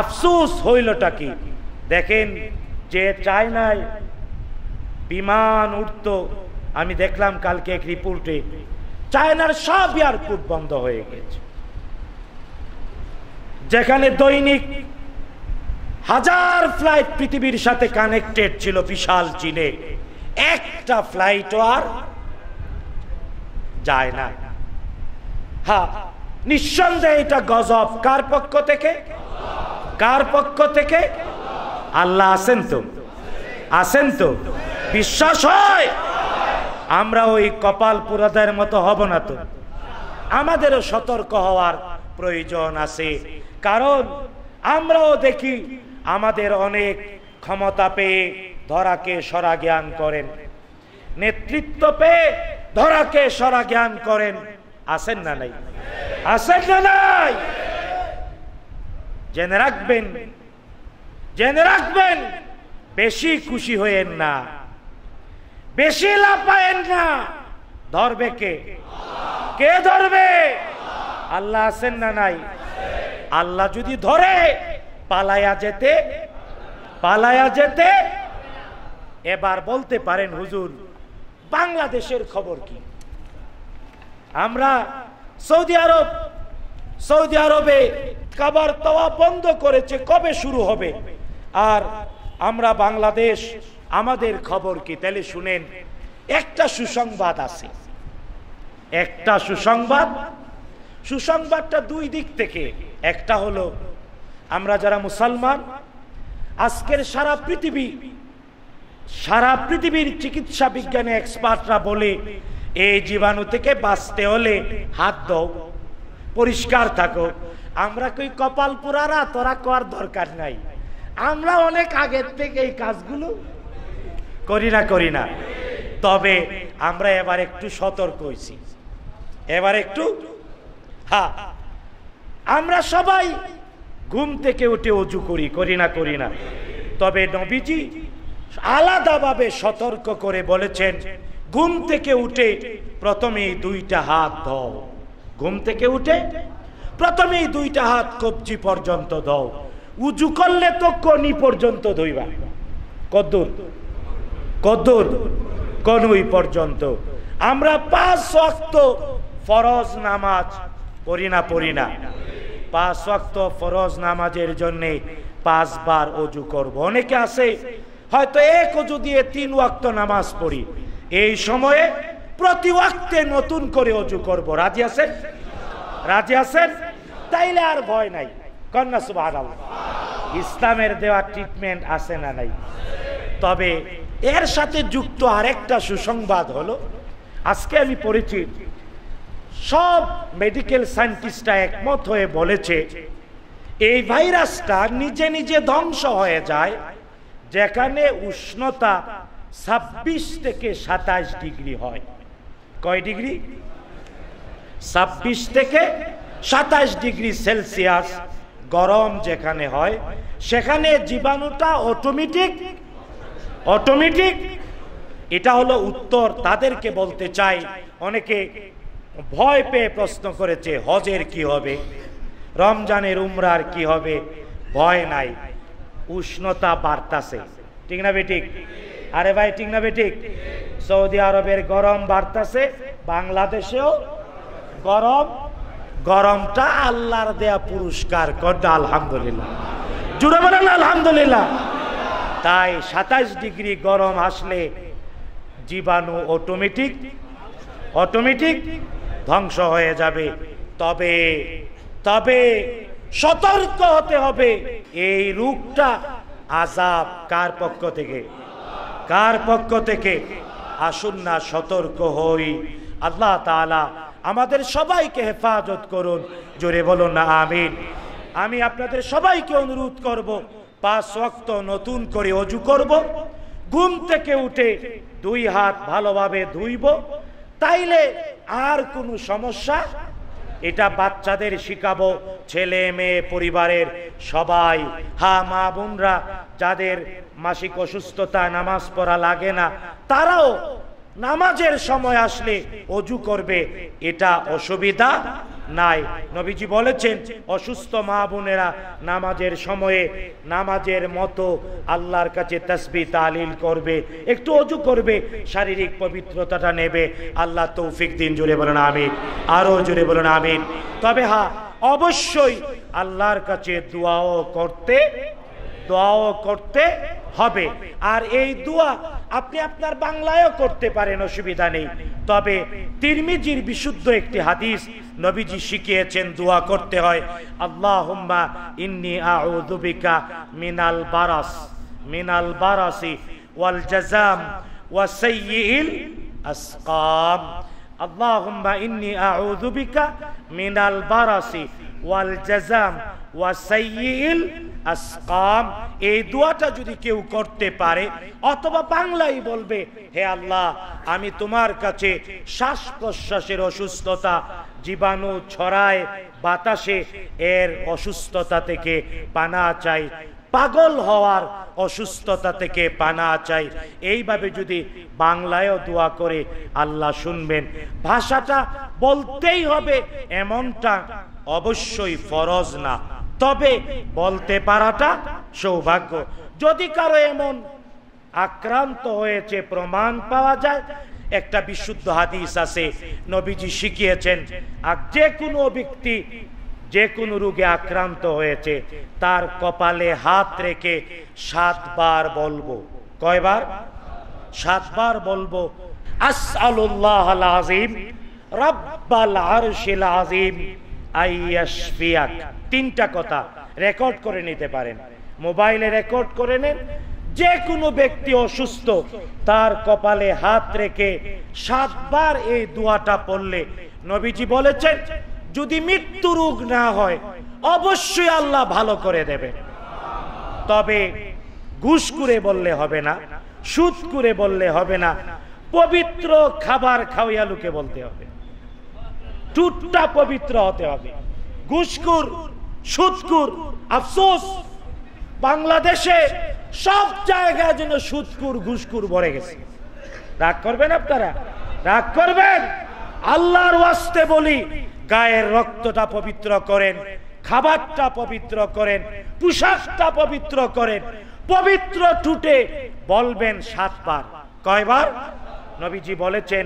Speaker 1: আফসুস হইলটা কি দেখেন যে চায়নায় নাই বিমান উঠত আমি দেখলাম কালকে এক রিপোর্টে চায়নার সব এয়ারপোর্ট বন্ধ হয়ে গেছে যেখানে দৈনিক হাজার ফ্লাইট পৃথিবীর সাথে কানেক্টেড ছিল বিশাল চীনে একটা ফ্লাইট আর যায় না হ্যাঁ নিঃসন্দেহে এটা গজব কার পক্ষ থেকে কার পক্ষ থেকে আল্লাহ আছেন তো আছেন তো বিশ্বাস হয় আমরা ওই কপাল পুরাদের মতো হব না তো আমাদেরও সতর্ক হওয়ার প্রয়োজন আছে কারণ আমরাও দেখি আমাদের অনেক ক্ষমতা পেয়ে ধরাকে সরা জ্ঞান করেন নেতৃত্ব পেয়ে ধরাকে সরা জ্ঞান করেন আসেন না নাই আসেন না নাই জেনে রাখবেন জেনে রাখবেন বেশি খুশি হয়েন না বেশি লাপায়েন না ধরবে কে কে ধরবে আল্লাহ আছেন না নাই আল্লাহ যদি ধরে পালায়া যেতে পালায়া যেতে এবার বলতে পারেন হুজুর বাংলাদেশের খবর কি আমরা সৌদি আরব সৌদি আরবে কাবার তওয়া বন্ধ করেছে কবে শুরু হবে আর আমরা বাংলাদেশ আমাদের খবর কি তাহলে শুনেন একটা সুসংবাদ আছে একটা সুসংবাদ সুসংবাদটা দুই দিক থেকে একটা হলো আমরা যারা মুসলমান আজকের সারা পৃথিবী সারা পৃথিবীর চিকিৎসা বিজ্ঞানে এক্সপার্টরা বলে এই জীবাণু থেকে বাঁচতে হলে হাত দাও পরিষ্কার থাকো আমরা কই কপাল পুরারা তোরা করার দরকার নাই আমরা অনেক আগের থেকে এই কাজগুলো করি না করি না তবে আমরা এবার একটু সতর্ক হয়েছি এবার একটু হা আমরা সবাই ঘুম থেকে উঠে অজু করি করি না করি না তবে নবীজি আলাদাভাবে সতর্ক করে বলেছেন ঘুম থেকে উঠে প্রথমেই দুইটা হাত দাও ঘুম থেকে উঠে প্রথমেই দুইটা হাত কবজি পর্যন্ত দাও উজু করলে তো কনি পর্যন্ত ধইবা কদ্দুর কদ্দুর কনুই পর্যন্ত আমরা পাঁচ অক্ত ফরজ নামাজ পড়ি না পড়ি না পাঁচ অক্ত ফরজ নামাজের জন্যে পাঁচবার উজু করব অনেকে আছে হয়তো এক দিয়ে তিন ওয়াক্ত নামাজ পড়ি এই সময়ে প্রতি ওয়াক্তে নতুন করে অজু করব রাজি আছেন রাজি আছেন তাইলে আর ভয় নাই কন্যা সুবাহ ইসলামের দেওয়া ট্রিটমেন্ট আছে না নাই তবে এর সাথে যুক্ত আরেকটা সুসংবাদ হলো আজকে আমি পড়েছি সব মেডিকেল সায়েন্টিস্টরা একমত হয়ে বলেছে এই ভাইরাসটা নিজে নিজে ধ্বংস হয়ে যায় যেখানে উষ্ণতা ছাব্বিশ থেকে সাতাশ ডিগ্রি হয় কয় ডিগ্রি ছাব্বিশ থেকে সাতাশ ডিগ্রি সেলসিয়াস গরম যেখানে হয় সেখানে জীবাণুটা অটোমেটিক অটোমেটিক এটা হলো উত্তর তাদেরকে বলতে চাই অনেকে ভয় পেয়ে প্রশ্ন করেছে হজের কি হবে রমজানের উমরার কি হবে ভয় নাই উষ্ণতা বাড়তাছে ঠিক না বেঠিক আরে ভাই ঠিক না বেঠিক সৌদি আরবের গরম বাড়তাছে বাংলাদেশেও গরম গরমটা আল্লাহর দেয়া পুরস্কার কটা আলহামদুলিল্লাহ জুড়ে বলেন আলহামদুলিল্লাহ তাই সাতাইশ ডিগ্রি গরম আসলে জীবাণু অটোমেটিক অটোমেটিক ধ্বংস হয়ে যাবে তবে তবে সতর্ক হতে হবে এই রূপটা আজাব কার পক্ষ থেকে কার পক্ষ থেকে আসুন না সতর্ক হই আল্লাহ তালা আমাদের সবাইকে হেফাজত করুন জোরে বলুন না আমিন আমি আপনাদের সবাইকে অনুরোধ করব পাঁচ ওয়াক্ত নতুন করে অজু করব ঘুম থেকে উঠে দুই হাত ভালোভাবে ধুইব তাইলে আর কোনো সমস্যা এটা বাচ্চাদের শিখাবো ছেলে মেয়ে পরিবারের সবাই হা হ্যাঁ, মা বোনরা যাদের মাসিক অসুস্থতা নামাজ পড়া লাগে না তারাও নামাজের সময় আসলে অজু করবে এটা অসুবিধা নাই নবীজি বলেছেন অসুস্থ মা বোনেরা নামাজের সময়ে নামাজের মতো আল্লাহর কাছে তসবি তালিল করবে একটু অজু করবে শারীরিক পবিত্রতাটা নেবে আল্লাহ তৌফিক দিন জুড়ে বলেন আমিন আরও জুড়ে বলেন আমিন তবে হা হ্যাঁ, অবশ্যই আল্লাহর কাছে দোয়াও করতে দোয়াও করতে হবে আর এই দোয়া আপনি আপনার বাংলায়ও করতে পারেন অসুবিধা নেই তবে তিরমিজির বিশুদ্ধ একটি হাদিস নবীজি শিখিয়েছেন দোয়া করতে হয় আল্লাহ ইন্নি আউদুবিকা মিনাল বারাস মিনাল বারাসি ওয়াল জাজাম ওয়াসাইয়িল আসকাম আল্লাহুম্মা ইন্নি আউদুবিকা মিনাল বারাসি ওয়াল এই দোয়াটা যদি কেউ করতে পারে অথবা বাংলাই বলবে হে আল্লাহ আমি তোমার কাছে শ্বাস প্রশ্বাসের অসুস্থতা জীবাণু ছড়ায় বাতাসে এর অসুস্থতা থেকে পানা চাই পাগল হওয়ার অসুস্থতা থেকে পানা চাই এইভাবে যদি বাংলায়ও দোয়া করে আল্লাহ শুনবেন ভাষাটা বলতেই হবে এমনটা অবশ্যই ফরজ না তবে বলতে পারাটা সৌভাগ্য যদি কারো এমন আক্রান্ত হয়েছে প্রমাণ পাওয়া যায় একটা বিশুদ্ধ হাদিস আছে নবীজি শিখিয়েছেন আর যে কোনো ব্যক্তি যে কোনো রোগে আক্রান্ত হয়েছে তার কপালে হাত রেখে সাতবার বলবো কয়বার সাতবার বলবো আসআলুল্লাহ আল আজিম রব্বাল আরশিল আজিম আইয়াসফিয়াক তিনটা কথা রেকর্ড করে নিতে পারেন মোবাইলে রেকর্ড করে নেন যে কোনো ব্যক্তি অসুস্থ তার কপালে হাত রেখে সাতবার এই দোয়াটা পড়লে নবীজি বলেছেন যদি মৃত্যু রোগ না হয় অবশ্যই আল্লাহ ভালো করে দেবে তবে ঘুষ করে বললে হবে না সুদ করে বললে হবে না পবিত্র খাবার খাওয়ালুকে বলতে হবে টুটটা পবিত্র হতে হবে ঘুষকুর সুৎকুর আফসোস বাংলাদেশে সব জায়গায় যেন সুৎকুর ঘুষকুর ভরে গেছে রাগ করবেন আপনারা রাগ করবেন আল্লাহর ওয়াস্তে বলি গায়ের রক্তটা পবিত্র করেন খাবারটা পবিত্র করেন পোশাকটা পবিত্র করেন পবিত্র টুটে বলবেন সাতবার কয়বার নবীজি বলেছেন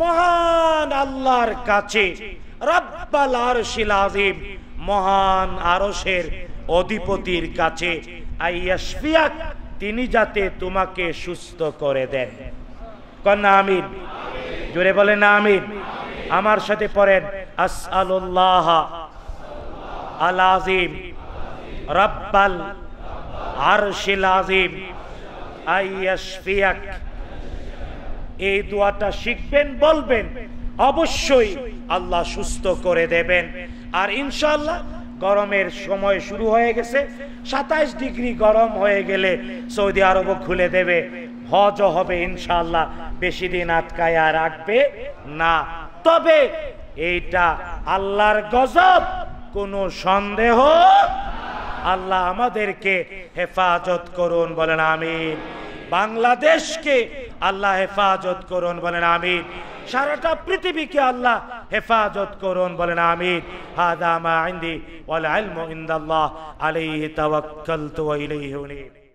Speaker 1: মহান আল্লাহর কাছে মহান আরসের অধিপতির কাছে তিনি যাতে তোমাকে সুস্থ করে দেন কন্যা আমিন জোরে বলেন আমিন আমার সাথে পড়েন আসআলুল্লাহ আল আজিম রব্বাল আরশিল আজিম আইয়াসফিয়াক এই দোয়াটা শিখবেন বলবেন অবশ্যই আল্লাহ সুস্থ করে দেবেন আর ইনশাল্লাহ গরমের সময় শুরু হয়ে গেছে সাতাইশ ডিগ্রি গরম হয়ে গেলে সৌদি আরবও খুলে দেবে হজ হবে ইনশাল্লাহ বেশি দিন আর রাখবে না তবে এইটা আল্লাহর গজব কোনো সন্দেহ আল্লাহ আমাদেরকে হেফাজত করুন বলেন আমিন বাংলাদেশকে আল্লাহ হেফাজত করুন বলেন আমিন সারাটা পৃথিবীকে আল্লাহ হেফাজত করুন বলেন আমিন হাদামা মা ইনদি ওয়াল ইলমু ইনদাল্লাহ আলাইহি তাওয়াক্কালতু ওয়া ইলাইহি উনীব